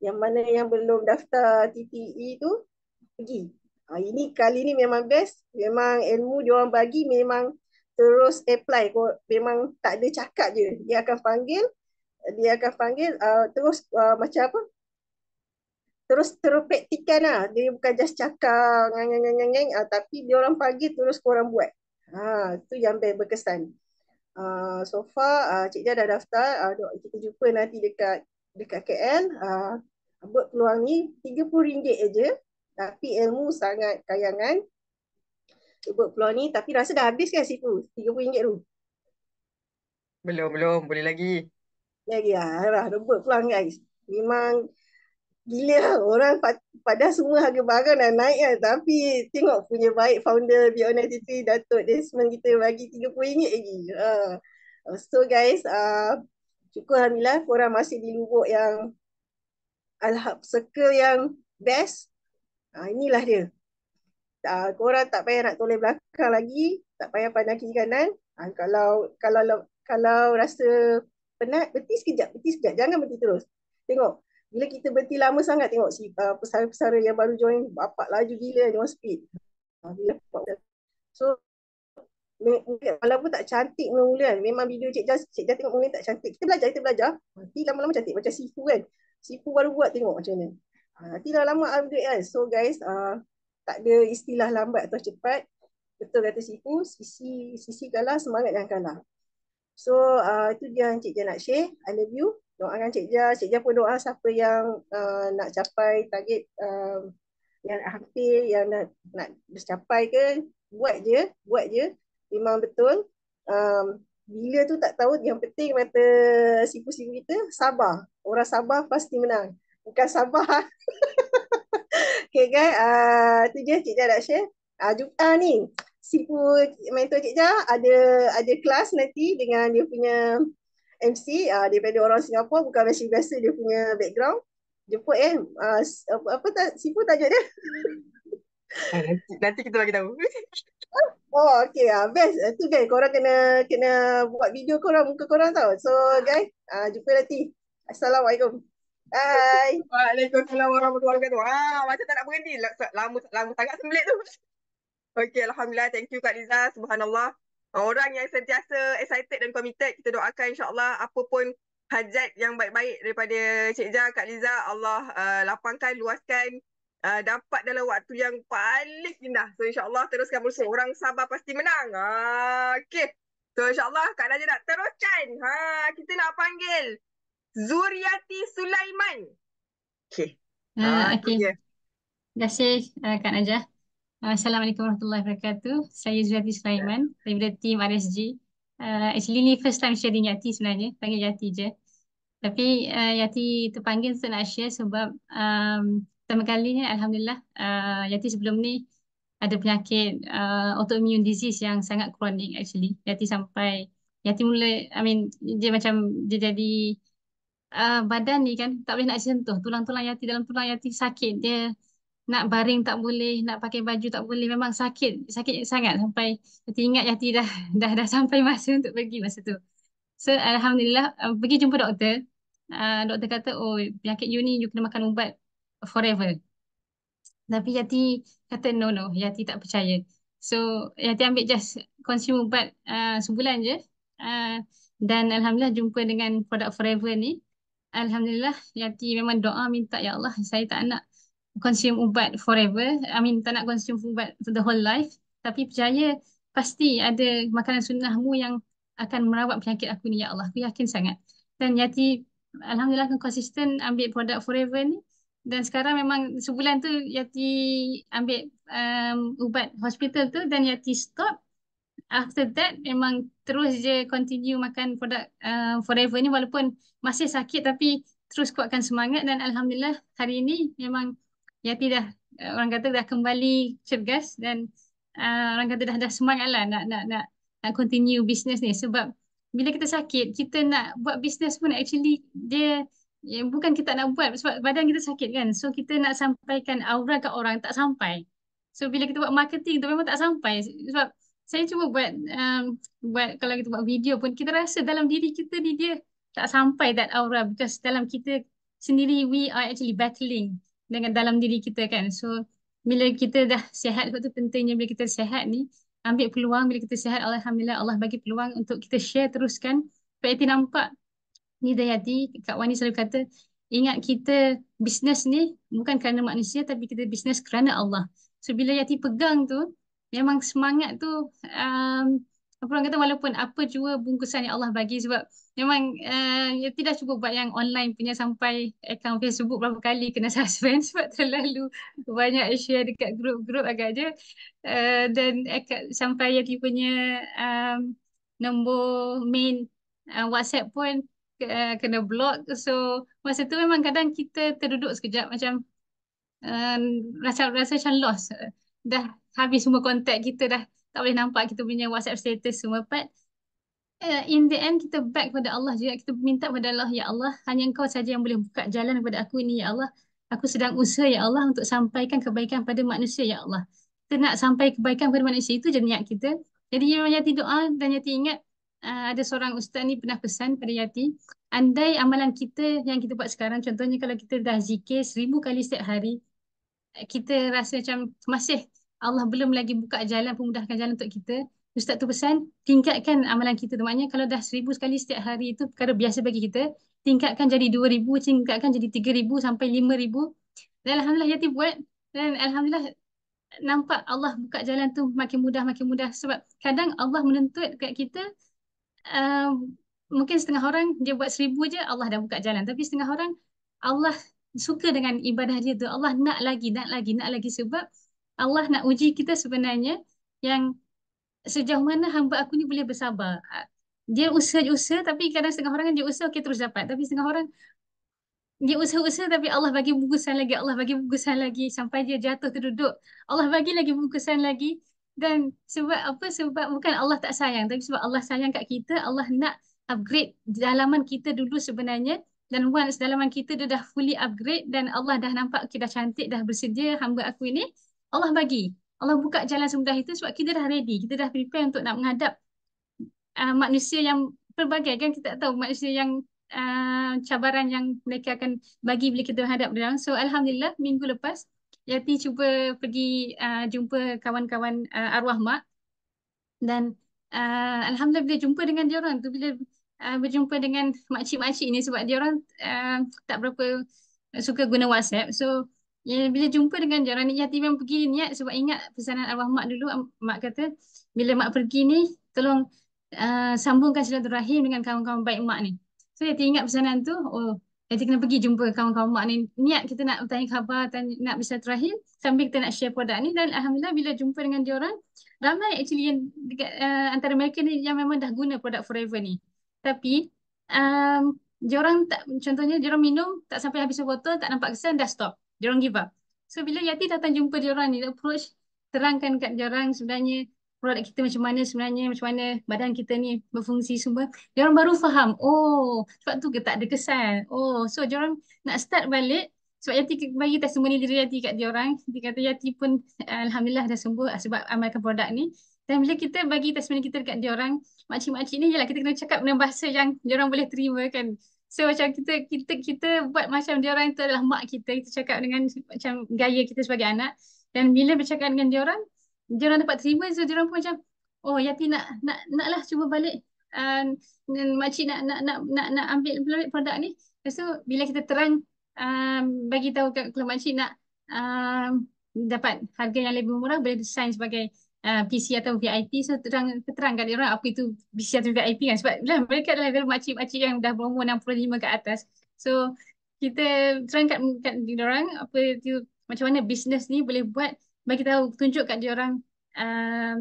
yang mana yang belum daftar TTE tu pergi. Uh, ini kali ni memang best. Memang ilmu dia orang bagi memang terus apply. Memang tak ada cakap je. Dia akan panggil dia akan panggil uh, terus uh, macam apa terus terus praktikan lah. Dia bukan just cakap ngang ngang ngang ngang uh, ah, tapi dia orang panggil terus korang buat. Ha, tu yang best berkesan. Uh, so far uh, Cik Jah dah daftar uh, Kita jumpa nanti dekat dekat KL uh, Buat peluang ni RM30 aja, Tapi ilmu sangat kayangan Buat peluang ni Tapi rasa dah habis kan Sifu RM30 tu Belum belum boleh lagi Lagi lah Buat peluang guys Memang gila orang pada semua harga barang dah naik kan tapi tengok punya baik founder Beyond Identity Datuk Desmond kita bagi RM30 lagi uh. so guys uh, ah, cukup Alhamdulillah korang masih di lubuk yang Alhab Circle yang best uh, inilah dia uh, korang tak payah nak toleh belakang lagi tak payah pandang kiri kanan uh, kalau kalau kalau rasa penat berhenti sekejap berhenti sekejap jangan berhenti terus tengok bila kita berhenti lama sangat tengok si uh, pesara-pesara yang baru join bapak laju gila dia speed ah, so walaupun tak cantik mula-mula kan, memang video cik jas cik jas tengok mula tak cantik kita belajar kita belajar nanti lama-lama cantik macam sifu kan sifu baru buat tengok macam ni ah, nanti lama-lama upgrade kan so guys uh, tak ada istilah lambat atau cepat betul kata sifu sisi sisi kalah semangat yang kalah So uh, itu dia yang cik Jan nak share. I love you doakan Cik Jah. Cik Jah pun doa siapa yang uh, nak capai target um, yang nak hampir, yang nak nak tercapai ke, buat je, buat je. Memang betul. Um, bila tu tak tahu, yang penting mata sipu-sipu kita, sabar. Orang sabar pasti menang. Bukan sabar. okay guys, uh, tu je Cik Jah nak share. Uh, jumpa ah, ni, sipu mentor Cik Jah ada, ada kelas nanti dengan dia punya MC uh, ah, daripada orang Singapura bukan macam biasa dia punya background. Jemput eh uh, apa apa tak sifu tajuk dia. Eh, nanti kita bagi tahu. Oh, okay. Uh, best. Uh, tu guys, orang kena kena buat video kau orang, muka kau orang tau. So, guys, uh, jumpa nanti. Assalamualaikum. Bye. Waalaikumsalam warahmatullahi wabarakatuh. ah, macam tak nak berhenti. Lama, lama sangat sembelit tu. Okay, Alhamdulillah. Thank you Kak Liza. Subhanallah orang yang sentiasa excited dan committed kita doakan insyaallah apa pun hajat yang baik-baik daripada Cik Jah, Kak Liza Allah uh, lapangkan luaskan uh, dapat dalam waktu yang paling indah so insyaallah teruskan berusaha orang sabar pasti menang ha okey so insyaallah Kak Najib nak teruskan ha kita nak panggil Zuriati Sulaiman okey ha, uh, okey terima kasih uh, Kak Najah Assalamualaikum warahmatullahi wabarakatuh. Saya Zulati Sulaiman daripada tim RSG. Uh, actually ni first time sharing Yati sebenarnya. Panggil Yati je. Tapi uh, Yati panggil untuk nak share sebab um, pertama ni, Alhamdulillah uh, Yati sebelum ni ada penyakit uh, autoimmune disease yang sangat kronik actually. Yati sampai Yati mula, I mean dia macam dia jadi uh, badan ni kan tak boleh nak sentuh. Tulang-tulang Yati dalam tulang Yati sakit. Dia nak baring tak boleh, nak pakai baju tak boleh. Memang sakit, sakit sangat sampai teringat Yati dah, dah dah sampai masa untuk pergi masa tu. So Alhamdulillah uh, pergi jumpa doktor. Uh, doktor kata, oh penyakit you ni you kena makan ubat forever. Tapi Yati kata no no, Yati tak percaya. So Yati ambil just consume ubat uh, sebulan je. Uh, dan Alhamdulillah jumpa dengan produk forever ni. Alhamdulillah Yati memang doa minta Ya Allah saya tak nak consume ubat forever. I mean tak nak consume ubat for the whole life. Tapi percaya pasti ada makanan sunnahmu yang akan merawat penyakit aku ni ya Allah. Aku yakin sangat. Dan Yati Alhamdulillah kan konsisten ambil produk forever ni. Dan sekarang memang sebulan tu Yati ambil um, ubat hospital tu dan Yati stop. After that memang terus je continue makan produk uh, forever ni walaupun masih sakit tapi terus kuatkan semangat dan Alhamdulillah hari ini memang Yati dah orang kata dah kembali cergas dan uh, orang kata dah dah semangatlah nak nak nak nak continue business ni sebab bila kita sakit kita nak buat business pun actually dia ya, bukan kita nak buat sebab badan kita sakit kan so kita nak sampaikan aura ke orang tak sampai so bila kita buat marketing tu memang tak sampai sebab saya cuba buat um, buat kalau kita buat video pun kita rasa dalam diri kita ni dia tak sampai that aura because dalam kita sendiri we are actually battling dengan dalam diri kita kan. So bila kita dah sihat waktu pentingnya bila kita sihat ni ambil peluang bila kita sihat alhamdulillah Allah bagi peluang untuk kita share teruskan. Pati nampak ni Dayati Kak Wani selalu kata ingat kita bisnes ni bukan kerana manusia tapi kita bisnes kerana Allah. So bila Yati pegang tu memang semangat tu um, apa orang kata walaupun apa jua bungkusan yang Allah bagi sebab memang uh, ya tidak cukup buat yang online punya sampai account Facebook berapa kali kena suspend sebab terlalu banyak share dekat grup-grup agak je eh, dan uh, sampai yang dia punya um, nombor main uh, WhatsApp pun uh, kena block so masa tu memang kadang kita terduduk sekejap macam uh, rasa rasa macam lost dah habis semua kontak kita dah tak boleh nampak kita punya WhatsApp status semua part. Uh, eh, in the end kita back kepada Allah juga kita minta kepada Allah ya Allah hanya engkau saja yang boleh buka jalan kepada aku ini ya Allah. Aku sedang usaha ya Allah untuk sampaikan kebaikan pada manusia ya Allah. Kita nak sampai kebaikan kepada manusia itu je niat kita. Jadi Yati doa dan Yati ingat uh, ada seorang ustaz ni pernah pesan pada Yati andai amalan kita yang kita buat sekarang contohnya kalau kita dah zikir seribu kali setiap hari eh, kita rasa macam masih Allah belum lagi buka jalan, pemudahkan jalan untuk kita. Ustaz tu pesan, tingkatkan amalan kita tu. Maknanya kalau dah seribu sekali setiap hari itu perkara biasa bagi kita, tingkatkan jadi dua ribu, tingkatkan jadi tiga ribu sampai lima ribu. Dan Alhamdulillah Yati buat. Dan Alhamdulillah nampak Allah buka jalan tu makin mudah, makin mudah. Sebab kadang Allah menuntut kat kita, uh, mungkin setengah orang dia buat seribu je, Allah dah buka jalan. Tapi setengah orang, Allah suka dengan ibadah dia tu. Allah nak lagi, nak lagi, nak lagi sebab Allah nak uji kita sebenarnya yang sejauh mana hamba aku ni boleh bersabar. Dia usaha-usaha tapi kadang setengah orang kan dia usaha okey terus dapat. Tapi setengah orang dia usaha-usaha tapi Allah bagi bungkusan lagi. Allah bagi bungkusan lagi sampai dia jatuh terduduk. Allah bagi lagi bungkusan lagi. Dan sebab apa? Sebab bukan Allah tak sayang. Tapi sebab Allah sayang kat kita. Allah nak upgrade dalaman kita dulu sebenarnya. Dan once dalaman kita dah fully upgrade dan Allah dah nampak kita okay, dah cantik, dah bersedia hamba aku ini. Allah bagi. Allah buka jalan semudah itu sebab kita dah ready. Kita dah prepare untuk nak menghadap uh, manusia yang pelbagai kan. Kita tak tahu manusia yang uh, cabaran yang mereka akan bagi bila kita menghadap mereka. So Alhamdulillah minggu lepas Yati cuba pergi uh, jumpa kawan-kawan uh, arwah mak. Dan uh, Alhamdulillah bila jumpa dengan dia orang tu bila uh, berjumpa dengan makcik-makcik ni sebab dia orang uh, tak berapa suka guna WhatsApp. So Ya, bila jumpa dengan jaran anak yatim yang pergi niat sebab ingat pesanan arwah mak dulu mak kata bila mak pergi ni tolong uh, sambungkan silaturahim dengan kawan-kawan baik mak ni. So yatim ingat pesanan tu oh yatim kena pergi jumpa kawan-kawan mak ni niat kita nak tanya khabar tanya, nak bersilaturahim sambil kita nak share produk ni dan alhamdulillah bila jumpa dengan diorang ramai actually yang dekat, uh, antara mereka ni yang memang dah guna produk forever ni. Tapi um, diorang tak contohnya diorang minum tak sampai habis botol tak nampak kesan dah stop. Diorang give up. So bila Yati datang jumpa orang ni, approach, terangkan kat orang sebenarnya produk kita macam mana sebenarnya, macam mana badan kita ni berfungsi semua. Diorang baru faham, oh sebab tu ke tak ada kesan. Oh so orang nak start balik sebab Yati bagi testimoni diri Yati kat orang Dia kata Yati pun Alhamdulillah dah sembuh sebab amalkan produk ni. Dan bila kita bagi testimoni kita dekat diorang, macam makcik ni ialah kita kena cakap dengan bahasa yang orang boleh terima kan. So macam kita kita kita buat macam dia orang itu adalah mak kita. Kita cakap dengan macam gaya kita sebagai anak. Dan bila bercakap dengan dia orang, dia orang dapat terima. So dia orang pun macam, oh Yati nak nak naklah cuba balik. Uh, makcik nak nak nak nak nak ambil balik produk ni. So bila kita terang uh, bagi tahu kat kalau makcik nak uh, dapat harga yang lebih murah boleh design sebagai Ah, PC atau VIP so terang terangkan dia orang apa itu PC atau VIP kan sebab lah, mereka adalah makcik-makcik yang dah berumur 65 ke atas so kita terangkan kat dia orang apa itu macam mana bisnes ni boleh buat bagi tahu tunjuk kat dia orang um,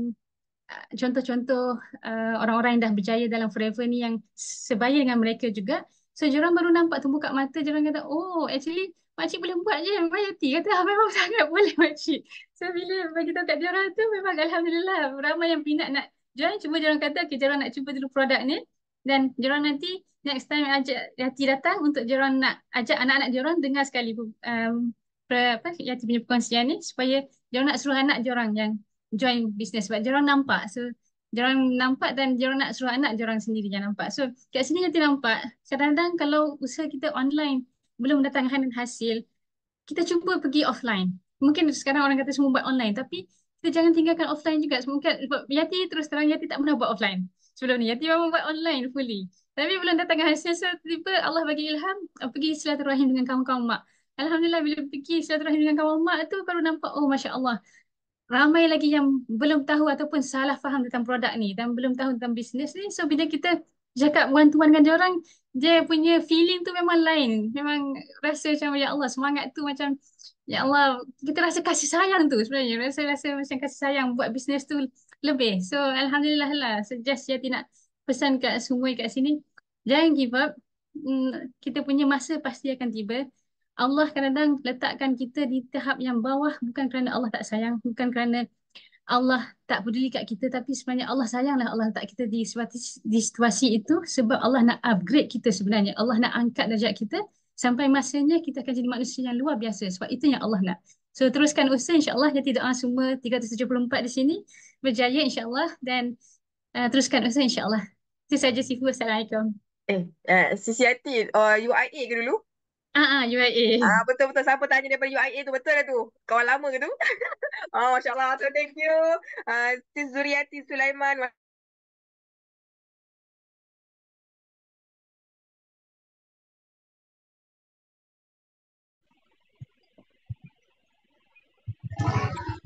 contoh-contoh uh, orang-orang yang dah berjaya dalam forever ni yang sebaya dengan mereka juga so dia orang baru nampak tumbuh kat mata dia orang kata oh actually makcik boleh buat je memang hati kata ah, memang sangat boleh makcik so bila bagi tahu kat dia orang tu memang alhamdulillah ramai yang minat nak Jangan cuba dia orang kata okay, dia nak cuba dulu produk ni dan dia nanti next time ajak Yati datang untuk dia nak ajak anak-anak dia orang dengar sekali um, apa Yati punya perkongsian ni supaya dia orang nak suruh anak dia orang yang join bisnes sebab dia nampak so dia orang nampak dan dia orang nak suruh anak dia orang sendiri yang nampak so kat sini Yati nampak kadang-kadang kalau usaha kita online belum mendatangkan hasil, kita cuba pergi offline. Mungkin sekarang orang kata semua buat online tapi kita jangan tinggalkan offline juga. Mungkin Yati terus terang Yati tak pernah buat offline sebelum ni. Yati memang buat online fully. Tapi belum datang hasil so tiba Allah bagi ilham ah, pergi silaturahim dengan kawan-kawan mak. Alhamdulillah bila pergi silaturahim dengan kawan mak tu baru nampak oh Masya Allah ramai lagi yang belum tahu ataupun salah faham tentang produk ni dan belum tahu tentang bisnes ni. So bila kita cakap one to one dengan dia orang, dia punya feeling tu memang lain. Memang rasa macam ya Allah semangat tu macam ya Allah kita rasa kasih sayang tu sebenarnya. Rasa rasa macam kasih sayang buat bisnes tu lebih. So alhamdulillah lah suggest Yati nak pesan kat semua kat sini jangan give up. Hmm, kita punya masa pasti akan tiba. Allah kadang-kadang letakkan kita di tahap yang bawah bukan kerana Allah tak sayang, bukan kerana Allah tak peduli kat kita tapi sebenarnya Allah sayanglah Allah tak kita di situasi, di situasi itu sebab Allah nak upgrade kita sebenarnya. Allah nak angkat darjat kita sampai masanya kita akan jadi manusia yang luar biasa sebab itu yang Allah nak. So teruskan usaha insya insyaAllah jadi doa semua 374 di sini berjaya insya Allah dan uh, teruskan usaha insya insyaAllah. Itu saja Sifu. Assalamualaikum. Eh, uh, Sisi Hati, uh, UIA ke dulu? Ah, uh, uh, UIA. Ah, uh, ah, betul betul siapa tanya daripada UIA tu betul lah tu. Kawan lama ke tu? oh, masya-Allah. So thank you. Ah, uh, Siti Zuriati Sulaiman. Thank you.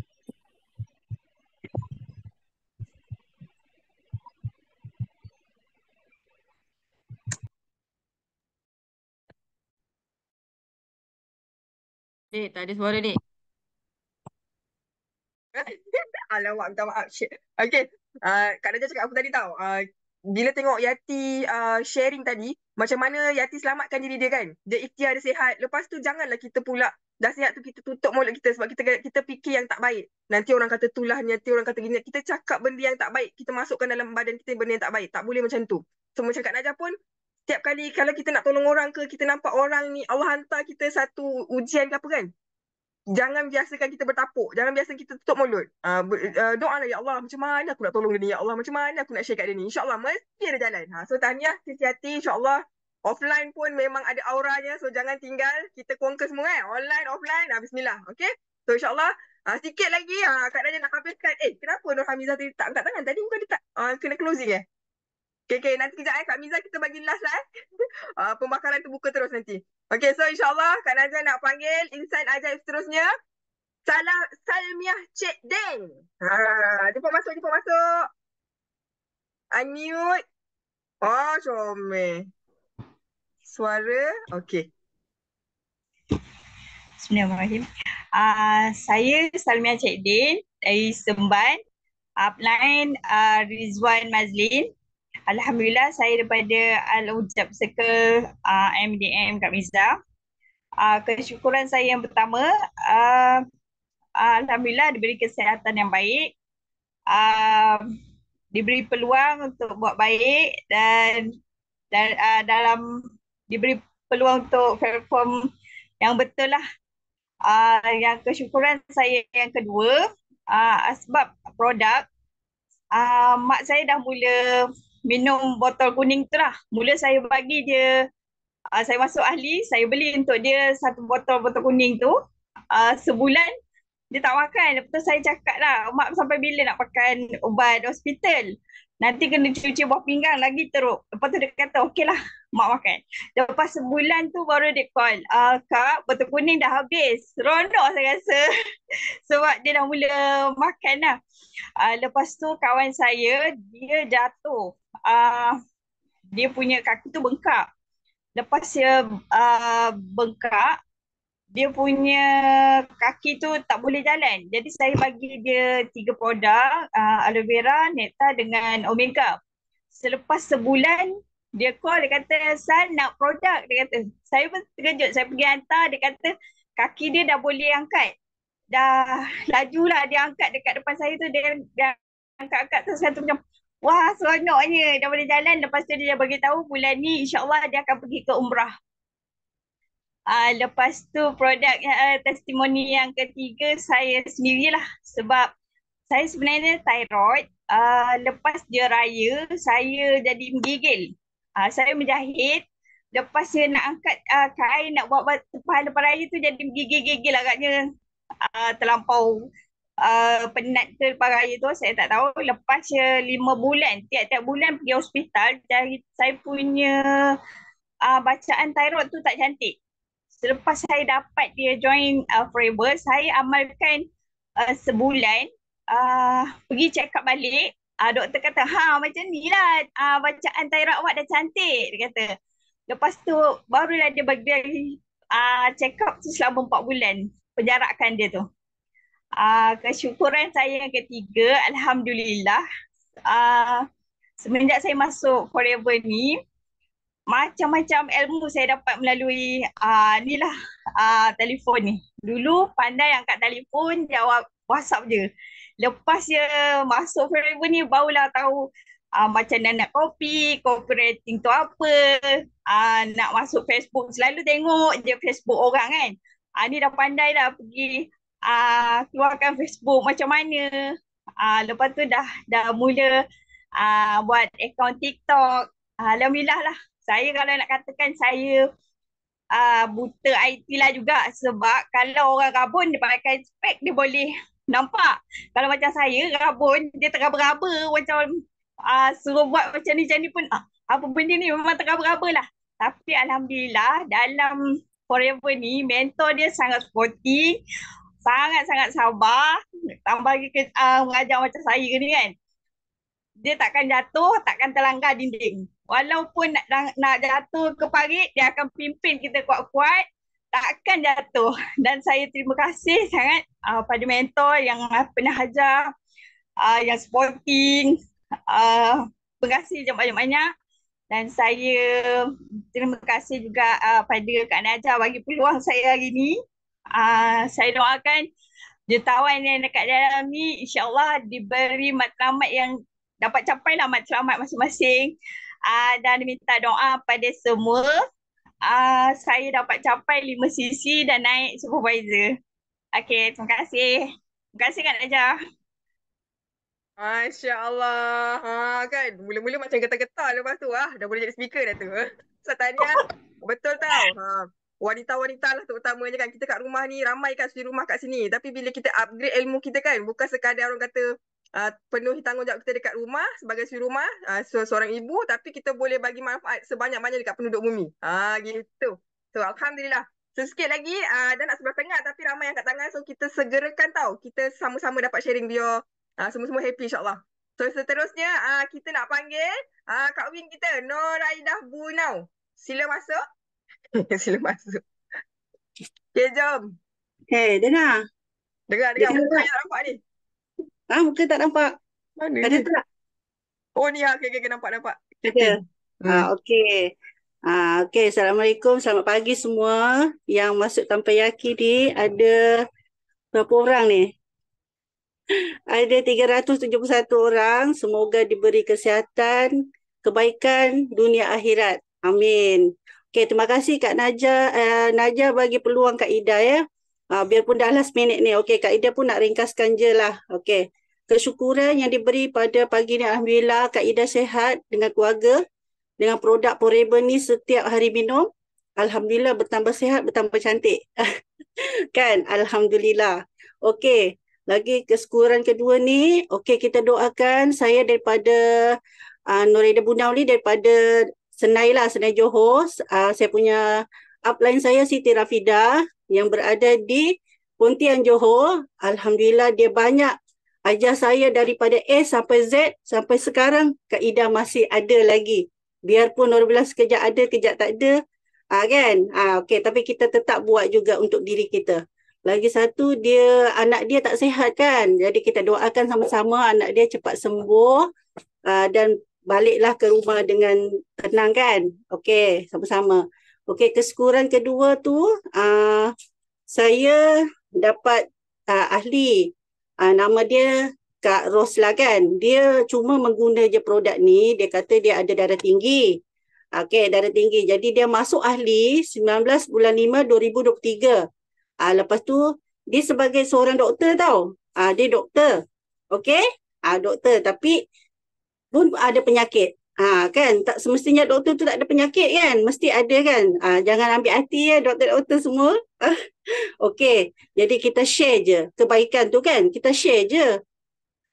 Dek, eh, tak ada suara dek. Alamak, minta maaf. Shit. Okay. Uh, Kak Najah cakap aku tadi tau. Uh, bila tengok Yati uh, sharing tadi, macam mana Yati selamatkan diri dia kan? Dia ikhtiar dia sihat. Lepas tu janganlah kita pula dah sihat tu kita tutup mulut kita sebab kita kita fikir yang tak baik. Nanti orang kata tulah, nanti orang kata gini. Kita cakap benda yang tak baik, kita masukkan dalam badan kita benda yang tak baik. Tak boleh macam tu. So macam Kak Najah pun, tiap kali kalau kita nak tolong orang ke kita nampak orang ni Allah hantar kita satu ujian ke apa kan jangan biasakan kita bertapuk jangan biasakan kita tutup mulut uh, ah, uh, ah, doa lah ya Allah macam mana aku nak tolong dia ni ya Allah macam mana aku nak share kat dia ni insyaallah mesti ada jalan ha so tanya, hati-hati insyaallah offline pun memang ada auranya so jangan tinggal kita kongkes semua kan online offline ha, bismillah okey so insyaallah ha, sikit lagi ha kat nak habiskan eh kenapa Nur Hamizah tadi tak angkat tangan tadi bukan dia tak ha, kena closing eh Okay, okay. Nanti kejap eh. Kak Miza kita bagi last lah eh. Uh, ah, pembakaran tu buka terus nanti. Okay, so insyaAllah Kak Najah nak panggil insight ajaib seterusnya. Salah Salmiah Cik Deng. Ha, ah, jumpa masuk, jumpa masuk. Unmute. Oh, comel. Suara. Okay. Bismillahirrahmanirrahim. Uh, saya Salmia Cik Din dari Semban. Upline uh, Rizwan Mazlin Alhamdulillah saya daripada Al-Ujab Circle uh, MDM Kak Miza. Uh, kesyukuran saya yang pertama, uh, uh, Alhamdulillah diberi kesihatan yang baik. Uh, diberi peluang untuk buat baik dan, dan uh, dalam diberi peluang untuk perform yang betul lah. Uh, yang kesyukuran saya yang kedua, uh, sebab produk, uh, mak saya dah mula minum botol kuning tu lah. Mula saya bagi dia, uh, saya masuk ahli, saya beli untuk dia satu botol-botol kuning tu. Uh, sebulan, dia tak makan. Lepas tu saya cakap lah, mak sampai bila nak makan ubat hospital? Nanti kena cuci bawah pinggang lagi teruk. Lepas tu dia kata, okey lah, mak makan. Lepas sebulan tu baru dia call, uh, Kak, botol kuning dah habis. Seronok saya rasa. Sebab dia dah mula makan lah. Uh, lepas tu kawan saya, dia jatuh uh, dia punya kaki tu bengkak. Lepas dia uh, bengkak, dia punya kaki tu tak boleh jalan. Jadi saya bagi dia tiga produk, uh, aloe vera, nectar dengan omega. Selepas sebulan, dia call, dia kata, Sal nak produk. Dia kata, saya pun terkejut. Saya pergi hantar, dia kata, kaki dia dah boleh angkat. Dah lajulah dia angkat dekat depan saya tu. Dia, dia angkat-angkat tu, saya tu macam, Wah, seronoknya. Dah boleh jalan. Lepas tu dia bagi tahu bulan ni insyaAllah dia akan pergi ke Umrah. Uh, lepas tu produk uh, testimoni yang ketiga saya sendiri lah sebab saya sebenarnya thyroid. Uh, lepas dia raya, saya jadi menggigil. Uh, saya menjahit. Lepas saya nak angkat uh, kain, nak buat tepah lepas raya tu jadi menggigil-gigil agaknya uh, terlampau. Uh, penat terparaya tu saya tak tahu lepas je lima bulan tiap-tiap bulan pergi hospital dari saya punya uh, bacaan tiroid tu tak cantik selepas saya dapat dia join uh, forever saya amalkan uh, sebulan uh, pergi check up balik uh, doktor kata ha macam ni lah uh, bacaan tiroid awak dah cantik dia kata lepas tu barulah dia bagi uh, check up tu selama empat bulan penjarakan dia tu Uh, kesyukuran saya yang ketiga, Alhamdulillah. Uh, semenjak saya masuk Forever ni, macam-macam ilmu saya dapat melalui uh, ni lah uh, telefon ni. Dulu pandai angkat telefon, jawab WhatsApp je. Lepas dia masuk Forever ni, barulah tahu uh, macam mana nak copy, copywriting tu apa, uh, nak masuk Facebook. Selalu tengok je Facebook orang kan. Ani uh, dah pandai dah pergi uh, keluarkan Facebook macam mana. Uh, lepas tu dah dah mula uh, buat akaun TikTok. Uh, Alhamdulillah lah. Saya kalau nak katakan saya uh, buta IT lah juga sebab kalau orang rabun dia pakai spek dia boleh nampak. Kalau macam saya rabun dia teraba-raba macam uh, suruh buat macam ni-macam ni pun uh, apa benda ni memang teraba-raba lah. Tapi Alhamdulillah dalam Forever ni mentor dia sangat sporty sangat-sangat sabar tambah lagi uh, mengajar macam saya ni kan dia takkan jatuh takkan terlanggar dinding walaupun nak nak jatuh ke parit dia akan pimpin kita kuat-kuat takkan jatuh dan saya terima kasih sangat uh, pada mentor yang pernah ajar uh, yang supporting uh, terima kasih banyak-banyak dan saya terima kasih juga uh, pada Kak Najah bagi peluang saya hari ini uh, saya doakan jutawan yang dekat dalam ni insyaAllah diberi matlamat yang dapat capai lah matlamat masing-masing uh, dan minta doa pada semua uh, saya dapat capai lima sisi dan naik supervisor. Okay, terima kasih. Terima kasih Kak Najah. Masya Allah. Ha, kan? Mula-mula macam getar-getar lepas tu. Ha? Dah boleh jadi speaker dah tu. Ha? So, tanya. Betul tau. Ha wanita-wanita lah terutamanya kan kita kat rumah ni ramai kan di rumah kat sini tapi bila kita upgrade ilmu kita kan bukan sekadar orang kata uh, penuhi tanggungjawab kita dekat rumah sebagai si rumah uh, seorang ibu tapi kita boleh bagi manfaat sebanyak-banyak dekat penduduk bumi ha uh, gitu so alhamdulillah so sikit lagi uh, dah nak sebelah tengah tapi ramai yang kat tangan so kita segerakan tau kita sama-sama dapat sharing biar uh, semua-semua happy insyaAllah so seterusnya uh, kita nak panggil uh, Kak Win kita Noraidah Bunau sila masuk Sila masuk. Okay, jom. Hey, dengar. Dengar, dengar. Dia muka tak nampak ni. Ha, muka tak nampak. Mana Ada ni? tak? Oh, ni lah. Okay, okay, nampak, nampak. Okay. Okay. Ha, hmm. Ha, okay. Ha, okay. Assalamualaikum. Selamat pagi semua. Yang masuk tanpa yaki ni ada berapa orang ni? Ada 371 orang. Semoga diberi kesihatan, kebaikan dunia akhirat. Amin. Okay, terima kasih Kak Najah. Uh, eh, Najah bagi peluang Kak Ida ya. Uh, biarpun dah last minute ni. Okay, Kak Ida pun nak ringkaskan je lah. Okay. Kesyukuran yang diberi pada pagi ni Alhamdulillah Kak Ida sehat dengan keluarga. Dengan produk Forever ni setiap hari minum. Alhamdulillah bertambah sehat, bertambah cantik. kan? Alhamdulillah. Okay. Lagi kesyukuran kedua ni. Okay, kita doakan saya daripada uh, ah, Nurida Bunawli daripada Senai lah, Senai Johor. Uh, saya punya upline saya Siti Rafida yang berada di Pontian Johor. Alhamdulillah dia banyak ajar saya daripada A sampai Z sampai sekarang Kak Ida masih ada lagi. Biarpun orang bilang sekejap ada, kejap tak ada. Ha, kan? Ha, ah, okay. Tapi kita tetap buat juga untuk diri kita. Lagi satu, dia anak dia tak sihat kan? Jadi kita doakan sama-sama anak dia cepat sembuh. Uh, dan baliklah ke rumah dengan tenang kan. Okey, sama-sama. Okey, kesyukuran kedua tu uh, saya dapat uh, ahli uh, nama dia Kak Ros lah kan. Dia cuma mengguna je produk ni, dia kata dia ada darah tinggi. Okey, darah tinggi. Jadi dia masuk ahli 19 bulan 5 2023. Uh, lepas tu dia sebagai seorang doktor tau. Uh, dia doktor. Okey? Uh, doktor tapi pun ada penyakit. Ha, kan tak semestinya doktor tu tak ada penyakit kan mesti ada kan ha, jangan ambil hati ya doktor-doktor semua okey jadi kita share je kebaikan tu kan kita share je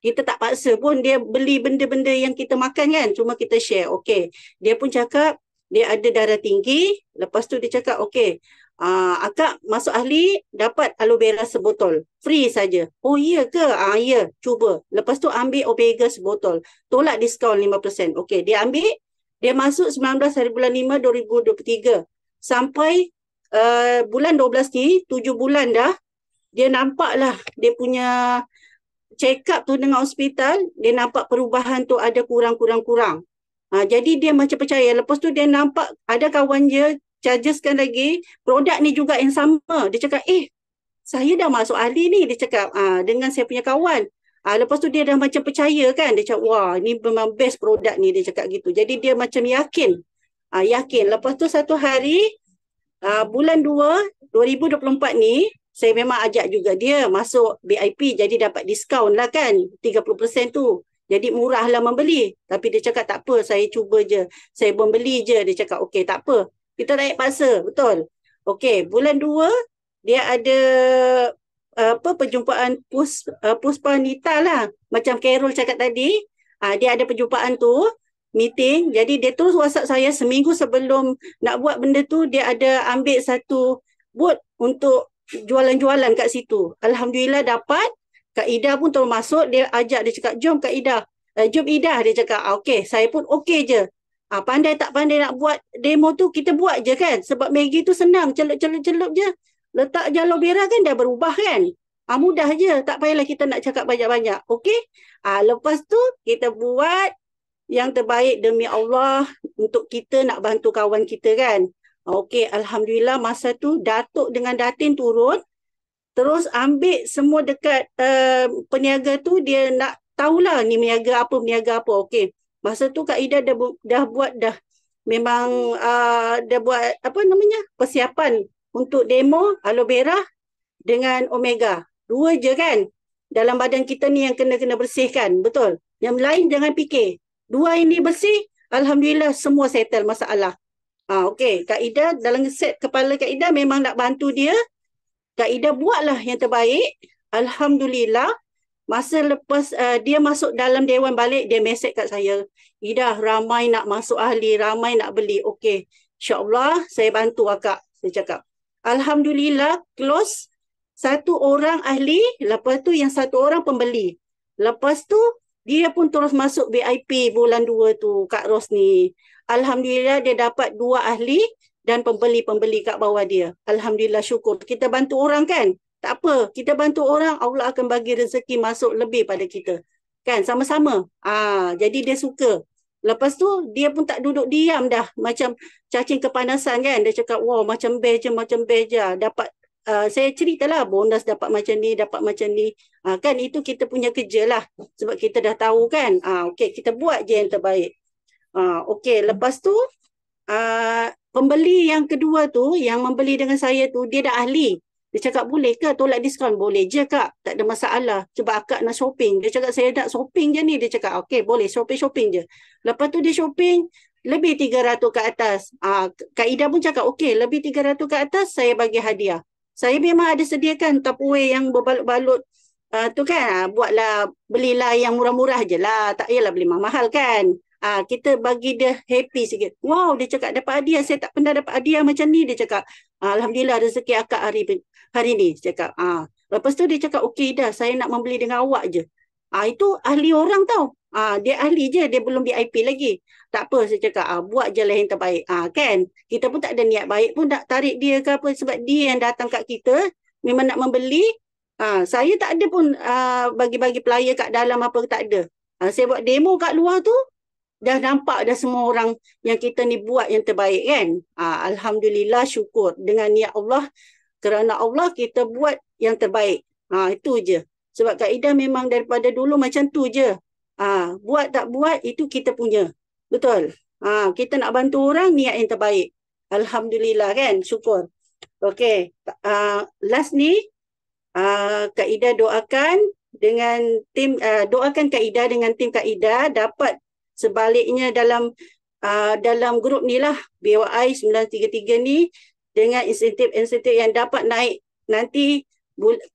kita tak paksa pun dia beli benda-benda yang kita makan kan cuma kita share okey dia pun cakap dia ada darah tinggi lepas tu dia cakap okey Uh, ah, akak masuk ahli dapat aloe vera sebotol free saja. Oh iya ke? Ah uh, ya, cuba. Lepas tu ambil omega sebotol. Tolak diskaun 5%. Okey, dia ambil dia masuk 19 hari bulan 5 2023 sampai uh, bulan 12 ni 7 bulan dah dia nampaklah dia punya check up tu dengan hospital dia nampak perubahan tu ada kurang-kurang-kurang. Ha, jadi dia macam percaya. Lepas tu dia nampak ada kawan dia chargeskan lagi produk ni juga yang sama dia cakap eh saya dah masuk ahli ni dia cakap ah dengan saya punya kawan ah lepas tu dia dah macam percaya kan dia cakap wah ni memang best produk ni dia cakap gitu jadi dia macam yakin ah yakin lepas tu satu hari ah bulan 2 2024 ni saya memang ajak juga dia masuk BIP jadi dapat diskaun lah kan 30% tu jadi murahlah membeli. Tapi dia cakap tak apa, saya cuba je. Saya membeli je. Dia cakap okey, tak apa kita naik paksa betul okey bulan dua dia ada apa perjumpaan pus uh, eh, puspa nita lah macam Carol cakap tadi uh, dia ada perjumpaan tu meeting jadi dia terus whatsapp saya seminggu sebelum nak buat benda tu dia ada ambil satu boot untuk jualan-jualan kat situ alhamdulillah dapat Kak Ida pun terus masuk dia ajak dia cakap jom Kak Ida Uh, jom Ida dia cakap ah, okey saya pun okey je Ha, pandai tak pandai nak buat demo tu kita buat je kan. Sebab Maggi tu senang celup-celup-celup je. Letak je aloe vera kan dah berubah kan. Ha, mudah je tak payahlah kita nak cakap banyak-banyak. okay Ha, ah, lepas tu kita buat yang terbaik demi Allah untuk kita nak bantu kawan kita kan. okay Alhamdulillah masa tu Datuk dengan Datin turun terus ambil semua dekat uh, peniaga tu dia nak tahulah ni peniaga apa peniaga apa okay Masa tu Kak Ida dah, bu- dah buat dah memang uh, dah buat apa namanya persiapan untuk demo aloe vera dengan omega. Dua je kan dalam badan kita ni yang kena-kena bersihkan. Betul. Yang lain jangan fikir. Dua ini bersih, Alhamdulillah semua settle masalah. Ha, ah, okay, Kak Ida dalam set kepala Kak Ida memang nak bantu dia. Kak Ida buatlah yang terbaik. Alhamdulillah Masa lepas uh, dia masuk dalam dewan balik, dia mesej kat saya, Ida, ramai nak masuk ahli, ramai nak beli. Okey, insyaAllah saya bantu akak. Saya cakap, Alhamdulillah, close. Satu orang ahli, lepas tu yang satu orang pembeli. Lepas tu, dia pun terus masuk VIP bulan dua tu, Kak Ros ni. Alhamdulillah, dia dapat dua ahli dan pembeli-pembeli kat bawah dia. Alhamdulillah, syukur. Kita bantu orang kan? tak apa kita bantu orang Allah akan bagi rezeki masuk lebih pada kita kan sama-sama ah jadi dia suka lepas tu dia pun tak duduk diam dah macam cacing kepanasan kan dia cakap wow macam beja macam beja ah, dapat uh, saya lah, bonus dapat macam ni dapat macam ni ah, kan itu kita punya kerja lah sebab kita dah tahu kan ah okey kita buat je yang terbaik ah okey lepas tu ah, pembeli yang kedua tu yang membeli dengan saya tu dia dah ahli dia cakap boleh ke tolak diskaun? Boleh je kak. Tak ada masalah. Sebab akak nak shopping. Dia cakap saya nak shopping je ni. Dia cakap okey boleh shopping-shopping je. Lepas tu dia shopping lebih 300 ke atas. Ah, kak Ida pun cakap okey lebih 300 ke atas saya bagi hadiah. Saya memang ada sediakan tupperware yang berbalut-balut. Uh, tu kan ah, buatlah belilah yang murah-murah je lah. Tak payahlah beli mahal-mahal kan. Ah uh, kita bagi dia happy sikit. Wow, dia cakap dapat hadiah. Saya tak pernah dapat hadiah macam ni dia cakap. Ah, Alhamdulillah rezeki akak hari hari ni cakap. Ah uh. lepas tu dia cakap okey dah, saya nak membeli dengan awak je. Ah uh, itu ahli orang tau. Ah uh, dia ahli je, dia belum VIP lagi. Tak apa saya cakap ah uh, buat je lah yang terbaik. Ah uh, kan? Kita pun tak ada niat baik pun tak tarik dia ke apa sebab dia yang datang kat kita memang nak membeli. Ah uh, saya tak ada pun uh, bagi-bagi player kat dalam apa tak ada. Uh, saya buat demo kat luar tu dah nampak dah semua orang yang kita ni buat yang terbaik kan uh, alhamdulillah syukur dengan niat Allah kerana Allah kita buat yang terbaik uh, itu je sebab kaedah memang daripada dulu macam tu je uh, buat tak buat itu kita punya betul uh, kita nak bantu orang niat yang terbaik alhamdulillah kan syukur okey uh, last ni uh, kaedah doakan dengan tim uh, doakan kaedah dengan tim kaedah dapat sebaliknya dalam uh, dalam grup ni lah BYI 933 ni dengan insentif-insentif yang dapat naik nanti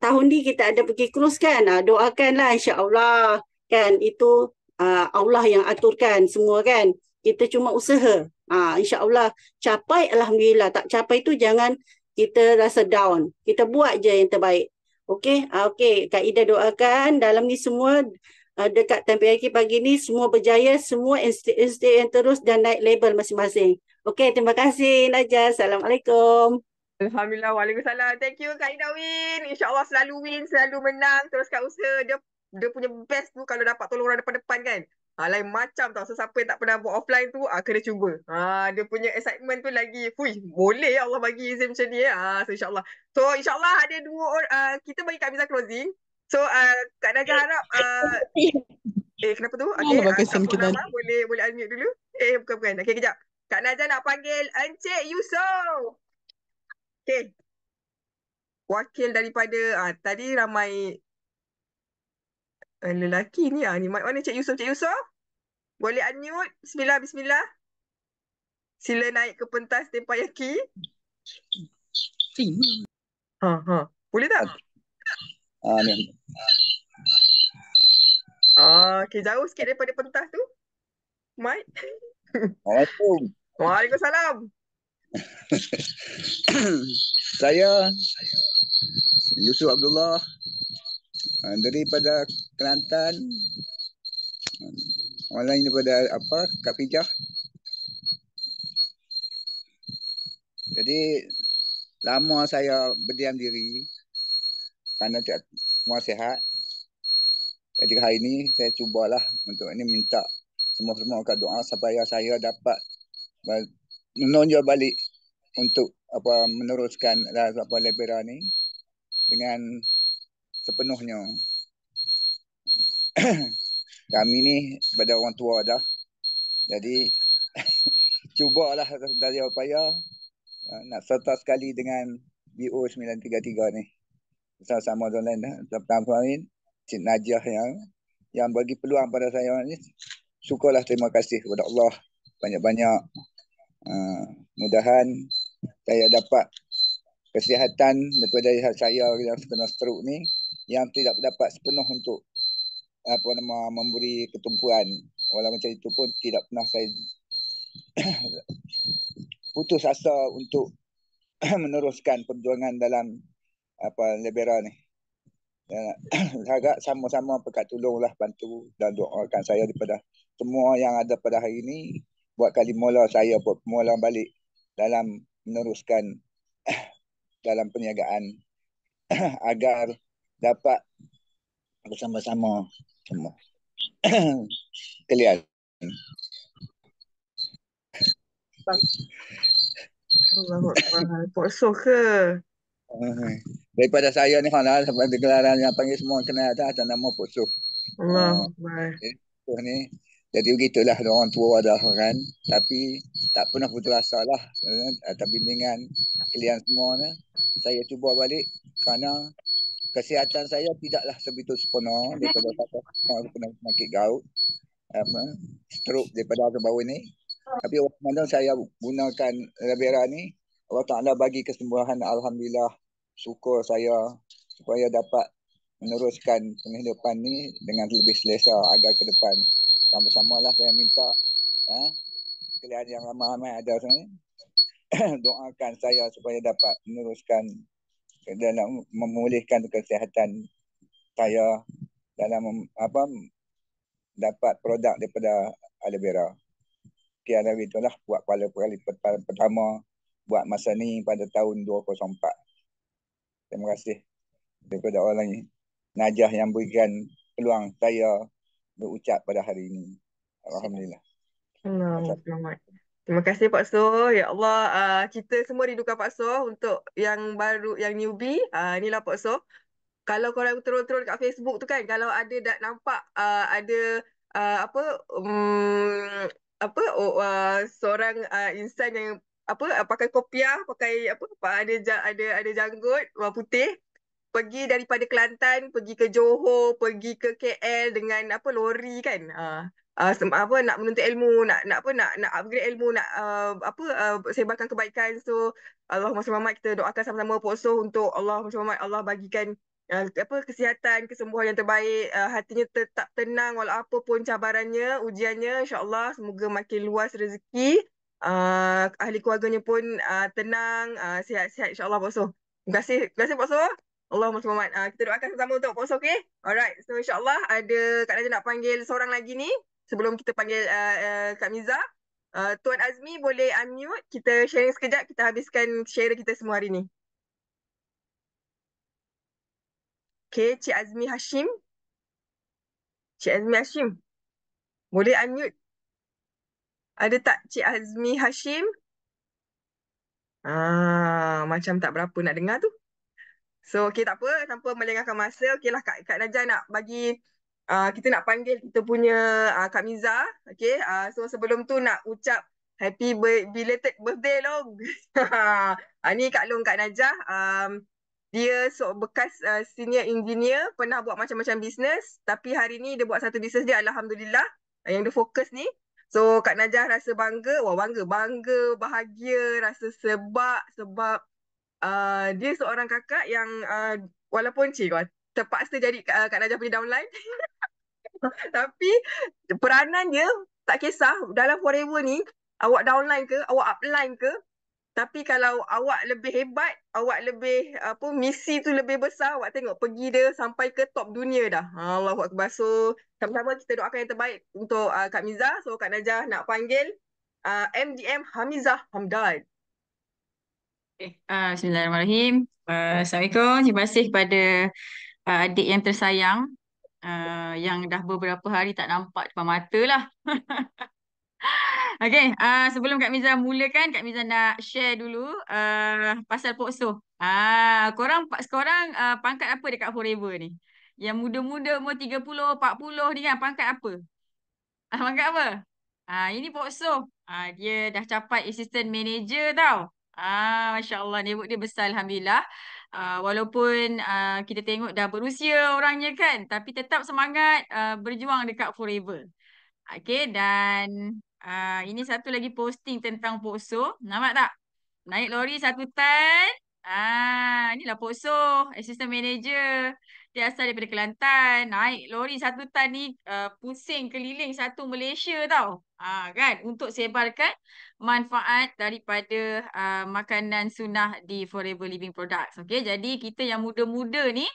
tahun ni kita ada pergi cruise kan uh, ah, doakanlah insyaAllah kan itu uh, Allah yang aturkan semua kan kita cuma usaha uh, insyaAllah capai Alhamdulillah tak capai tu jangan kita rasa down kita buat je yang terbaik Okey, ah, okey. Kak Ida doakan dalam ni semua uh, dekat TPIK pagi ni semua berjaya, semua institusi yang terus dan naik label masing-masing. Okey, terima kasih Naja. Assalamualaikum. Alhamdulillah. Waalaikumsalam. Thank you Kak Ida win. InsyaAllah selalu win, selalu menang. Teruskan usaha. Dia, dia punya best tu kalau dapat tolong orang depan-depan kan. Ha, lain macam tau. So, siapa yang tak pernah buat offline tu, ha, kena cuba. Ha, dia punya excitement tu lagi. Fui, boleh ya Allah bagi izin macam ni. Ya. Ha, so, insyaAllah. So, insyaAllah ada dua orang. Uh, kita bagi Kak Miza closing. So uh, Kak Najah harap uh, Eh kenapa tu? Okay, uh, kita kita nama, boleh boleh unmute dulu Eh bukan bukan Okay kejap Kak Najah nak panggil Encik Yusof Okay Wakil daripada uh, Tadi ramai uh, Lelaki ni uh, ni Mana Encik Yusof Encik Yusof Boleh unmute Bismillah Bismillah Sila naik ke pentas tempat yang Sini Ha ha Boleh tak? Ah, ni. Okay, jauh sikit daripada pentas tu. Mat. Assalamualaikum. Waalaikumsalam. saya Yusuf Abdullah ah, daripada Kelantan online daripada apa Kak Pijah jadi lama saya berdiam diri kerana tak muat sehat jadi hari ini saya cubalah untuk ini minta semua-semua akan doa supaya saya dapat menonjol balik untuk apa meneruskan apa lebera ni dengan sepenuhnya. Kami ni pada orang tua dah. Jadi cubalah dari upaya eh, nak serta sekali dengan BO 933 ni. Sama-sama online dah. Sama-sama Cik Najah yang yang bagi peluang pada saya ni. Syukurlah terima kasih kepada Allah banyak-banyak. Uh, mudahan saya dapat kesihatan daripada saya yang kena stroke ni yang tidak dapat sepenuh untuk apa nama memberi ketumpuan walau macam itu pun tidak pernah saya putus asa untuk meneruskan perjuangan dalam apa libera ni uh, harap sama-sama pekat tolonglah bantu dan doakan saya daripada semua yang ada pada hari ini buat kali mula saya buat mula balik dalam meneruskan dalam perniagaan agar dapat bersama-sama semua kalian Allahu Akbar. Poso ke? Mhm. daripada saya ni kalau sampai gelaran yang panggil semua kena ada ada nama pusuh. Allah. Ah. baik. Eh, ni. Jadi begitulah orang tua ada kan. Tapi tak pernah putus asa lah. Eh, atas bimbingan kalian semua ni. Saya cuba balik. Kerana kesihatan saya tidaklah sebegitu sepenuh. Daripada kata saya oh, pernah semakit gaut. Apa, stroke daripada bawah ni. Oh. Tapi waktu mana saya gunakan Rivera ni. Allah Ta'ala bagi kesembuhan Alhamdulillah syukur saya supaya dapat meneruskan penghidupan ni dengan lebih selesa agar ke depan. Sama-samalah saya minta eh, kalian yang ramai-ramai ada sini doakan saya supaya dapat meneruskan dalam memulihkan kesihatan saya dalam apa dapat produk daripada aloe vera. Kian okay, itulah buat kepala kali pertama buat masa ni pada tahun 2004. Terima kasih kepada orang ini. Najah yang berikan peluang saya berucap pada hari ini. Alhamdulillah. Selamat. Terima kasih Pak So. Ya Allah, uh, kita semua rindukan Pak So untuk yang baru, yang newbie. Uh, inilah Pak So. Kalau korang turun-turun kat Facebook tu kan, kalau ada dah nampak uh, ada uh, apa um, apa oh, uh, seorang uh, insan yang apa ah, pakai kopiah pakai apa ada ada ada janggut warna putih pergi daripada Kelantan pergi ke Johor pergi ke KL dengan apa lori kan ah uh, uh, apa nak menuntut ilmu nak nak apa nak nak upgrade ilmu nak uh, apa uh, sebarkan kebaikan so Allahumma sallallahu kita doakan sama-sama poso untuk Allahumma sallallahu Allah bagikan uh, apa kesihatan kesembuhan yang terbaik uh, hatinya tetap tenang walaupun apa pun cabarannya ujiannya insyaallah semoga makin luas rezeki uh, ahli keluarganya pun uh, tenang, uh, sihat-sihat insyaAllah Pak So. Terima kasih, terima kasih Pak So. Allahumma sallamat. Uh, kita doakan sama untuk Pak So, okay? Alright, so insyaAllah ada Kak Najah nak panggil seorang lagi ni sebelum kita panggil uh, uh, Kak Miza. Uh, Tuan Azmi boleh unmute, kita sharing sekejap, kita habiskan share kita semua hari ni. Okay, Cik Azmi Hashim. Cik Azmi Hashim. Boleh unmute. Ada tak Cik Azmi Hashim? Ah, macam tak berapa nak dengar tu. So, okey tak apa. Tanpa melengahkan masa. okey lah Kak, Kak Najah nak bagi Uh, kita nak panggil kita punya uh, Kak Miza. okey. Uh, so sebelum tu nak ucap happy b- belated birthday long. uh, ni Kak Long Kak Najah. Um, dia so bekas uh, senior engineer. Pernah buat macam-macam bisnes. Tapi hari ni dia buat satu bisnes dia. Alhamdulillah. yang dia fokus ni. So Kak Najah rasa bangga, wah bangga, bangga, bahagia, rasa sebab sebab uh, dia seorang kakak yang uh, walaupun cik terpaksa jadi uh, Kak Najah punya downline. Tapi peranan dia tak kisah dalam forever ni awak downline ke, awak upline ke, tapi kalau awak lebih hebat, awak lebih apa misi tu lebih besar, awak tengok pergi dia sampai ke top dunia dah. Allah buat kebaso. Sama-sama kita doakan yang terbaik untuk uh, Kak Miza. So Kak Najah nak panggil uh, ah, MDM Hamizah Hamdan. Okay. Uh, eh, ah, Bismillahirrahmanirrahim. Uh, Assalamualaikum. Terima kasih kepada uh, adik yang tersayang. Uh, yang dah beberapa hari tak nampak depan mata lah. Okay, uh, sebelum Kak Mizan mulakan, Kak Miza nak share dulu uh, pasal Pokso. Uh, ah, korang sekarang uh, pangkat apa dekat Forever ni? Yang muda-muda umur 30, 40 ni kan, pangkat apa? Uh, pangkat apa? Ah uh, ini Pokso. Uh, ah, dia dah capai assistant manager tau. Ah, uh, Masya Allah, dia, dia besar Alhamdulillah. Uh, walaupun uh, kita tengok dah berusia orangnya kan, tapi tetap semangat uh, berjuang dekat Forever. Okay dan uh, ini satu lagi posting tentang poso Nampak tak? Naik lori satu tan. Ah, inilah poso assistant manager. Dia asal daripada Kelantan. Naik lori satu tan ni uh, pusing keliling satu Malaysia tau. Ah, kan? Untuk sebarkan manfaat daripada uh, makanan sunnah di Forever Living Products. Okay, jadi kita yang muda-muda ni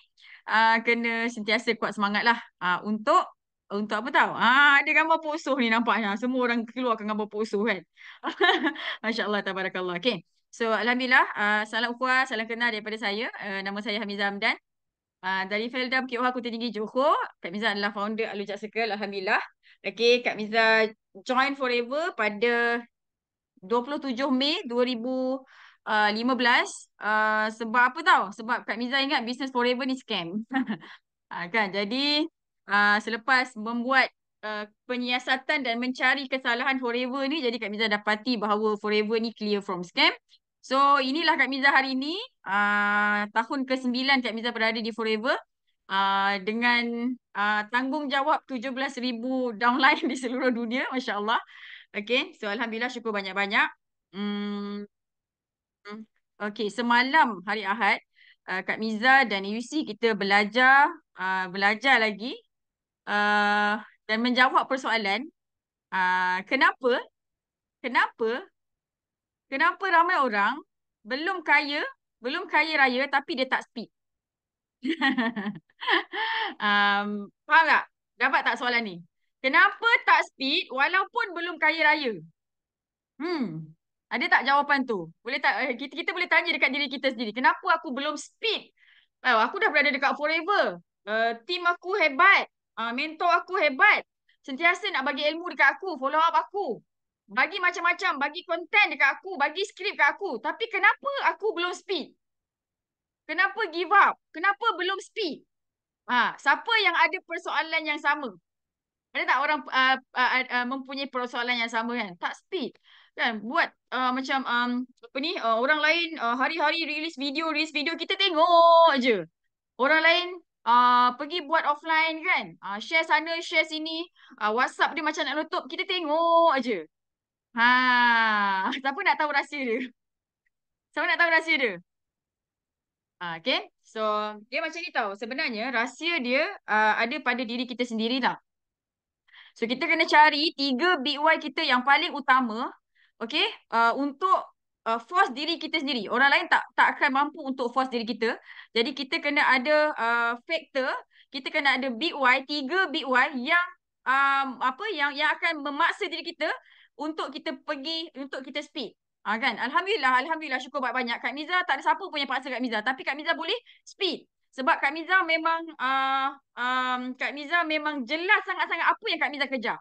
uh, kena sentiasa kuat semangat lah uh, untuk untuk apa tahu? Ha, ah, ada gambar pusuh ni nampaknya. Semua orang keluar keluarkan gambar pusuh kan. Masya Allah, tabarakallah. Okay. So, Alhamdulillah. Uh, salam ukhwa, salam kenal daripada saya. Uh, nama saya Hamizah Hamdan. Uh, dari Felda Bukit Ohak Kota Tinggi Johor. Kak Miza adalah founder Alujak Circle. Alhamdulillah. Okay, Kak Miza join forever pada 27 Mei 2000. Uh, 15 uh, sebab apa tahu sebab Kak Miza ingat business forever ni scam uh, kan jadi uh, selepas membuat uh, penyiasatan dan mencari kesalahan Forever ni jadi Kak Miza dapati bahawa Forever ni clear from scam. So inilah Kak Miza hari ni uh, tahun ke-9 Kak Miza berada di Forever uh, dengan uh, tanggungjawab 17,000 downline di seluruh dunia Masya Allah. Okay so Alhamdulillah syukur banyak-banyak. Hmm. hmm. Okay semalam hari Ahad uh, Kak Miza dan UC kita belajar uh, belajar lagi uh, dan menjawab persoalan uh, kenapa kenapa kenapa ramai orang belum kaya belum kaya raya tapi dia tak speed um, faham tak dapat tak soalan ni kenapa tak speed walaupun belum kaya raya hmm ada tak jawapan tu boleh tak eh, kita kita boleh tanya dekat diri kita sendiri kenapa aku belum speed Oh, aku dah berada dekat forever. Uh, team aku hebat. Ah uh, mentor aku hebat. Sentiasa nak bagi ilmu dekat aku, follow up aku. Bagi macam-macam, bagi konten dekat aku, bagi skrip dekat aku. Tapi kenapa aku belum speak? Kenapa give up? Kenapa belum speak? Ha, siapa yang ada persoalan yang sama? Ada tak orang uh, uh, uh, mempunyai persoalan yang sama kan? Tak speak. Kan? Buat uh, macam um, apa ni? Uh, orang lain uh, hari-hari release video, release video. Kita tengok je. Orang lain uh, pergi buat offline kan. Uh, share sana, share sini. Uh, WhatsApp dia macam nak letup. Kita tengok aje. Ha, siapa nak tahu rahsia dia? Siapa nak tahu rahsia dia? uh, okay. So, dia macam ni tau. Sebenarnya, rahsia dia uh, ada pada diri kita sendiri lah, So, kita kena cari tiga big why kita yang paling utama. Okay. Uh, untuk uh, force diri kita sendiri. Orang lain tak tak akan mampu untuk force diri kita. Jadi kita kena ada uh, factor, kita kena ada big why, tiga big why yang um, apa yang yang akan memaksa diri kita untuk kita pergi untuk kita speed. Ha, kan? Alhamdulillah, alhamdulillah syukur banyak-banyak. Kak Miza tak ada siapa pun yang paksa Kak Miza. Tapi Kak Miza boleh speed. Sebab Kak Miza memang uh, um, Kak Miza memang jelas sangat-sangat apa yang Kak Miza kejar.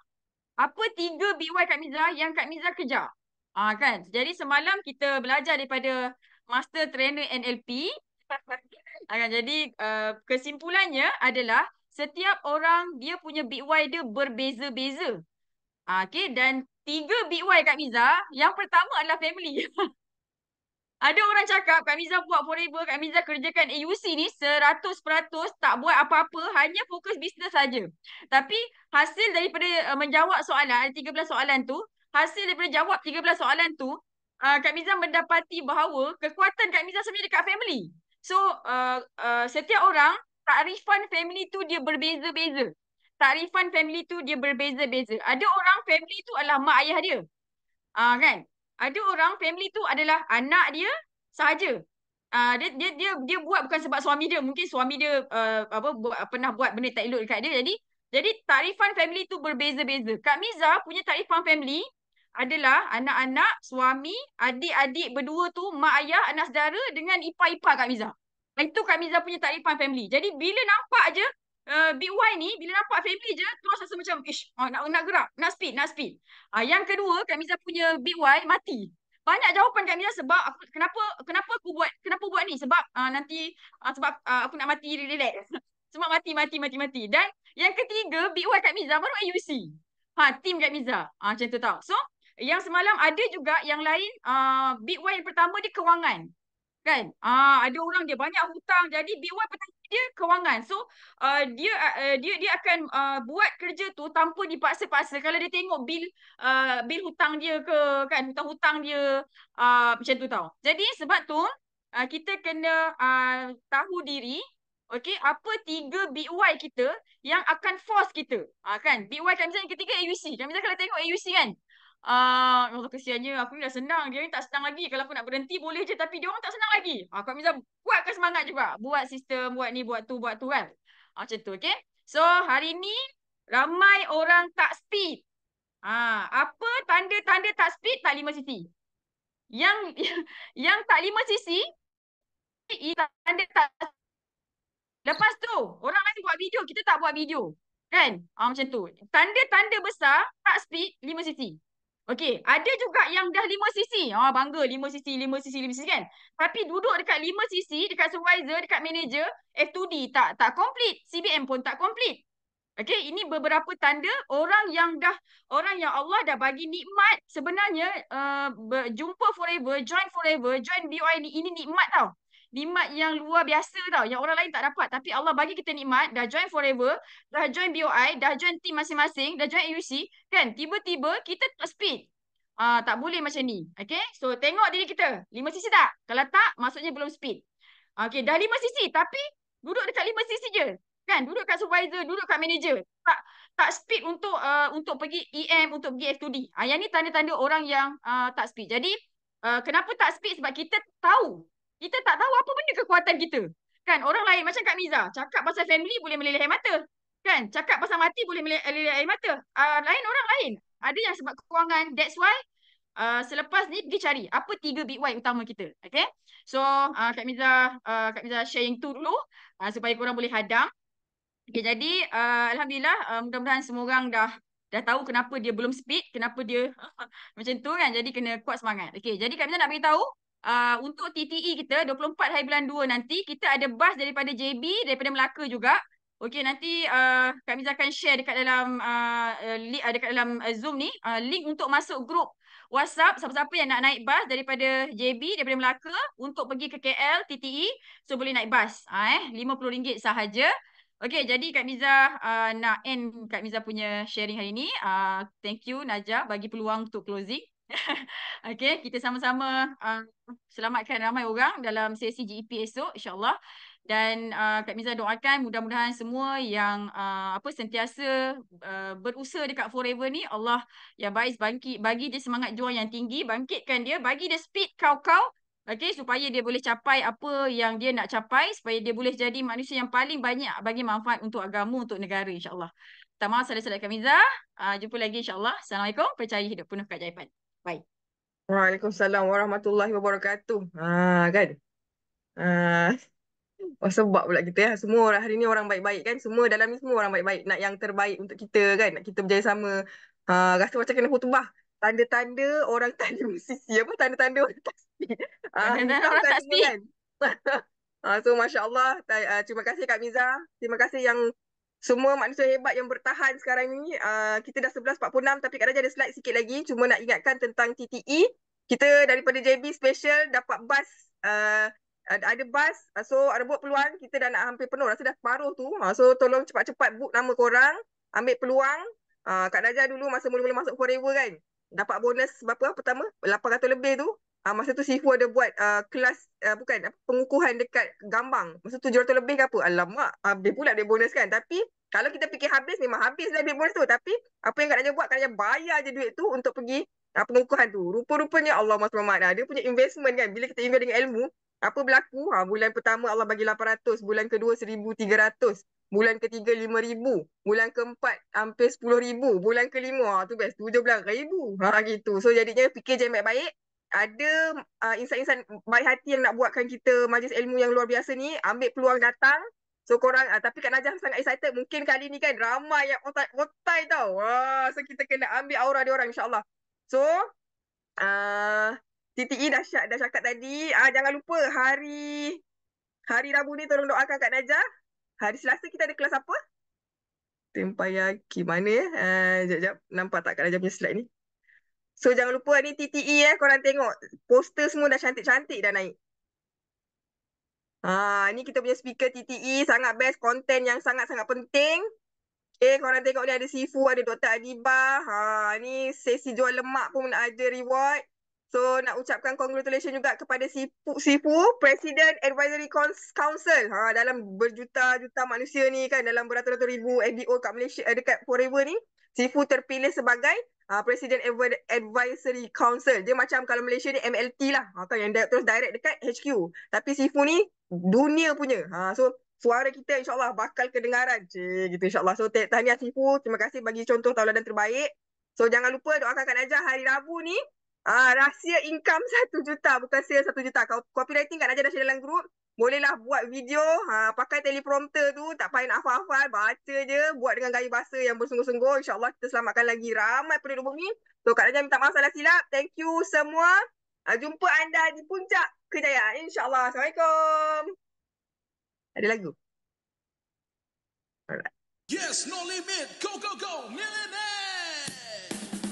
Apa tiga BY Kak Miza yang Kak Miza kejar. Ah uh, kan. Jadi semalam kita belajar daripada master trainer NLP. Ah uh, kan. Jadi uh, kesimpulannya adalah setiap orang dia punya big why dia berbeza-beza. Ah uh, okey dan tiga big why Kak Miza, yang pertama adalah family. Ada orang cakap Kak Miza buat forever, Kak Miza kerjakan AUC ni 100% tak buat apa-apa, hanya fokus bisnes saja. Tapi hasil daripada eh, menjawab soalan, ada 13 soalan tu, hasil daripada jawab 13 soalan tu uh, Kak Mizan mendapati bahawa kekuatan Kak Mizan sebenarnya dekat family so uh, uh, setiap orang takrifan family tu dia berbeza-beza takrifan family tu dia berbeza-beza ada orang family tu adalah mak ayah dia uh, kan ada orang family tu adalah anak dia sahaja Uh, dia, dia dia dia buat bukan sebab suami dia mungkin suami dia uh, apa bu- pernah buat benda tak elok dekat dia jadi jadi takrifan family tu berbeza-beza Kak Miza punya takrifan family adalah anak-anak, suami, adik-adik berdua tu, mak ayah, anak saudara dengan ipar-ipar Kak Miza. Itu Kak Miza punya takrifan family. Jadi bila nampak je uh, eh, BY ni, bila nampak family je, terus rasa macam, ish, oh, nak, nak gerak, nak speed, nak speed. Uh, yang kedua, Kak Miza punya BY mati. Banyak jawapan Kak Miza sebab aku, kenapa kenapa aku buat kenapa buat ni? Sebab uh, nanti uh, sebab uh, aku nak mati relax. sebab mati, mati, mati, mati. Dan yang ketiga, BY Kak Miza baru IUC. Ha, team Kak Miza. Ha, macam tu tau. So, yang semalam ada juga yang lain uh, big one yang pertama dia kewangan kan ah uh, ada orang dia banyak hutang jadi big one pertama dia kewangan so uh, dia uh, uh, dia dia akan uh, buat kerja tu tanpa dipaksa-paksa kalau dia tengok bil uh, bil hutang dia ke kan hutang-hutang dia uh, macam tu tau jadi sebab tu uh, kita kena uh, tahu diri Okay, apa tiga BY kita yang akan force kita. Ha, kan? BY kan misalnya ketiga AUC. Kan misalnya kalau tengok AUC kan. Ah, uh, kesiannya aku ni dah senang. Dia ni tak senang lagi. Kalau aku nak berhenti boleh je tapi dia orang tak senang lagi. Ah, uh, Mizah buatkan semangat juga. Buat sistem, buat ni, buat tu, buat tu kan. Uh, macam tu, okay? So, hari ni ramai orang tak speed. Ah, apa tanda-tanda tak speed tak 5 cc? Yang yang tak 5 cc, tanda tak Lepas tu, orang lain buat video, kita tak buat video. Kan? Ah, uh, macam tu. Tanda-tanda besar tak speed lima sisi Okey, ada juga yang dah lima sisi, Ah oh, bangga lima sisi lima sisi lima sisi kan. Tapi duduk dekat 5 cc, dekat supervisor, dekat manager, F2D tak tak complete, CBM pun tak complete. Okey, ini beberapa tanda orang yang dah orang yang Allah dah bagi nikmat sebenarnya uh, berjumpa forever, join forever, join BY ni ini nikmat tau nikmat yang luar biasa tau yang orang lain tak dapat tapi Allah bagi kita nikmat dah join forever dah join BOI dah join team masing-masing dah join AUC kan tiba-tiba kita speed ah tak boleh macam ni okay so tengok diri kita lima sisi tak kalau tak maksudnya belum speed ah, okay dah lima sisi tapi duduk dekat lima sisi je kan duduk kat supervisor duduk kat manager tak tak speed untuk uh, untuk pergi EM untuk pergi F2D ah yang ni tanda-tanda orang yang uh, tak speed jadi Uh, kenapa tak speed? Sebab kita tahu kita tak tahu apa benda kekuatan kita. Kan orang lain macam Kak Miza cakap pasal family boleh meleleh air mata. Kan cakap pasal mati boleh meleleh air mata. Uh, lain orang lain. Ada yang sebab kekurangan that's why uh, selepas ni pergi cari apa tiga big why utama kita. Okay. So uh, Kak Miza, uh, Kak Miza share yang tu dulu uh, supaya korang boleh hadam. Okay, jadi uh, Alhamdulillah uh, mudah-mudahan semua orang dah dah tahu kenapa dia belum speak, kenapa dia macam tu kan. Jadi kena kuat semangat. Okay, jadi Kak Miza nak beritahu uh, untuk TTE kita 24 hari bulan 2 nanti kita ada bas daripada JB daripada Melaka juga. Okey nanti uh, Kak akan share dekat dalam uh, dekat dalam eh, Zoom ni uh, link untuk masuk grup WhatsApp siapa-siapa yang nak naik bas daripada JB daripada Melaka untuk pergi ke KL TTE so boleh naik bas ha, eh RM50 sahaja. Okey jadi Kak Miza uh, nak end Kak Miza punya sharing hari ni. Uh, thank you Najah bagi peluang untuk closing. okay, kita sama-sama uh, selamatkan ramai orang dalam sesi GEP esok insyaAllah. Dan uh, Kak Miza doakan mudah-mudahan semua yang uh, apa sentiasa uh, berusaha dekat Forever ni Allah yang baik bangkit, bagi dia semangat juang yang tinggi, bangkitkan dia, bagi dia speed kau-kau Okay, supaya dia boleh capai apa yang dia nak capai supaya dia boleh jadi manusia yang paling banyak bagi manfaat untuk agama untuk negara insyaallah. Tama salam salam Kamiza. Uh, jumpa lagi insyaallah. Assalamualaikum. Percaya hidup penuh kejayaan. Baik. Waalaikumsalam warahmatullahi wabarakatuh. Ha kan? Ha Oh, sebab pula kita ya. Semua orang hari ni orang baik-baik kan. Semua dalam ni semua orang baik-baik. Nak yang terbaik untuk kita kan. Nak kita berjaya sama. Ha, rasa macam kena khutbah. Tanda-tanda orang tanda musisi. Apa tanda-tanda orang tasbih. Ah, ha, tanda-tanda orang tasbih. Kan? ha, so, Masya Allah. Ta- uh, terima kasih Kak Miza. Terima kasih yang semua manusia hebat yang bertahan sekarang ni uh, kita dah 11.46 tapi kadang-kadang ada slide sikit lagi cuma nak ingatkan tentang TTE kita daripada JB special dapat bas uh, ada bas uh, so ada buat peluang kita dah nak hampir penuh rasa dah paruh tu uh, so tolong cepat-cepat book nama korang ambil peluang uh, Kak Najah dulu masa mula-mula masuk forever kan dapat bonus berapa pertama 800 lebih tu Ah uh, masa tu sifu ada buat uh, kelas uh, bukan pengukuhan dekat Gambang. Masa tu 700 lebih ke apa? Alamak, habis pula dia bonus kan. Tapi kalau kita fikir habis memang habis lah duit bonus tu. Tapi apa yang Kak Najah buat? Kak Najah bayar je duit tu untuk pergi uh, pengukuhan tu. Rupa-rupanya Allah SWT dia punya investment kan. Bila kita invest dengan ilmu, apa berlaku? Ha, bulan pertama Allah bagi 800, bulan kedua 1300, bulan ketiga lima ribu, bulan keempat hampir sepuluh ribu, bulan kelima ha, tu best 17000. Ha gitu. So jadinya fikir je baik-baik ada uh, insan-insan baik hati yang nak buatkan kita majlis ilmu yang luar biasa ni ambil peluang datang so korang uh, tapi Kak Najah sangat excited mungkin kali ni kan ramai yang otai-otai tau wah so kita kena ambil aura dia orang insyaAllah so uh, TTE dah, syak, dah cakap tadi uh, jangan lupa hari hari Rabu ni tolong doakan Kak Najah hari Selasa kita ada kelas apa? Tempayaki mana ya? Uh, eh? sekejap, eh, sekejap. Nampak tak Kak Najah punya slide ni? So jangan lupa ni TTE eh korang tengok. Poster semua dah cantik-cantik dah naik. Ha, ni kita punya speaker TTE sangat best content yang sangat-sangat penting. Okay, eh, korang tengok ni ada Sifu, ada Dr. Adiba. Ha, ni sesi jual lemak pun ada reward. So nak ucapkan congratulations juga kepada Sifu, Sifu President Advisory Council. Ha, dalam berjuta-juta manusia ni kan, dalam beratus-ratus ribu ADO kat Malaysia, eh, dekat Forever ni. Sifu terpilih sebagai uh, President Advisory Council. Dia macam kalau Malaysia ni MLT lah. Ha, kan, yang terus direct dekat HQ. Tapi Sifu ni dunia punya. Ha, so suara kita insyaAllah bakal kedengaran. Cik, gitu insyaAllah. So tahniah Sifu. Terima kasih bagi contoh tauladan terbaik. So jangan lupa doakan Kak Najah hari Rabu ni. Ah, rahsia income 1 juta bukan sale 1 juta. Kau copywriting kan aja dah share dalam group bolehlah buat video ha, pakai teleprompter tu tak payah nak hafal-hafal baca je buat dengan gaya bahasa yang bersungguh-sungguh insyaAllah kita selamatkan lagi ramai penduduk bumi so Kak Najah minta maaf salah silap thank you semua ha, jumpa anda di puncak kejayaan insyaAllah Assalamualaikum ada lagu alright yes no limit go go go millionaire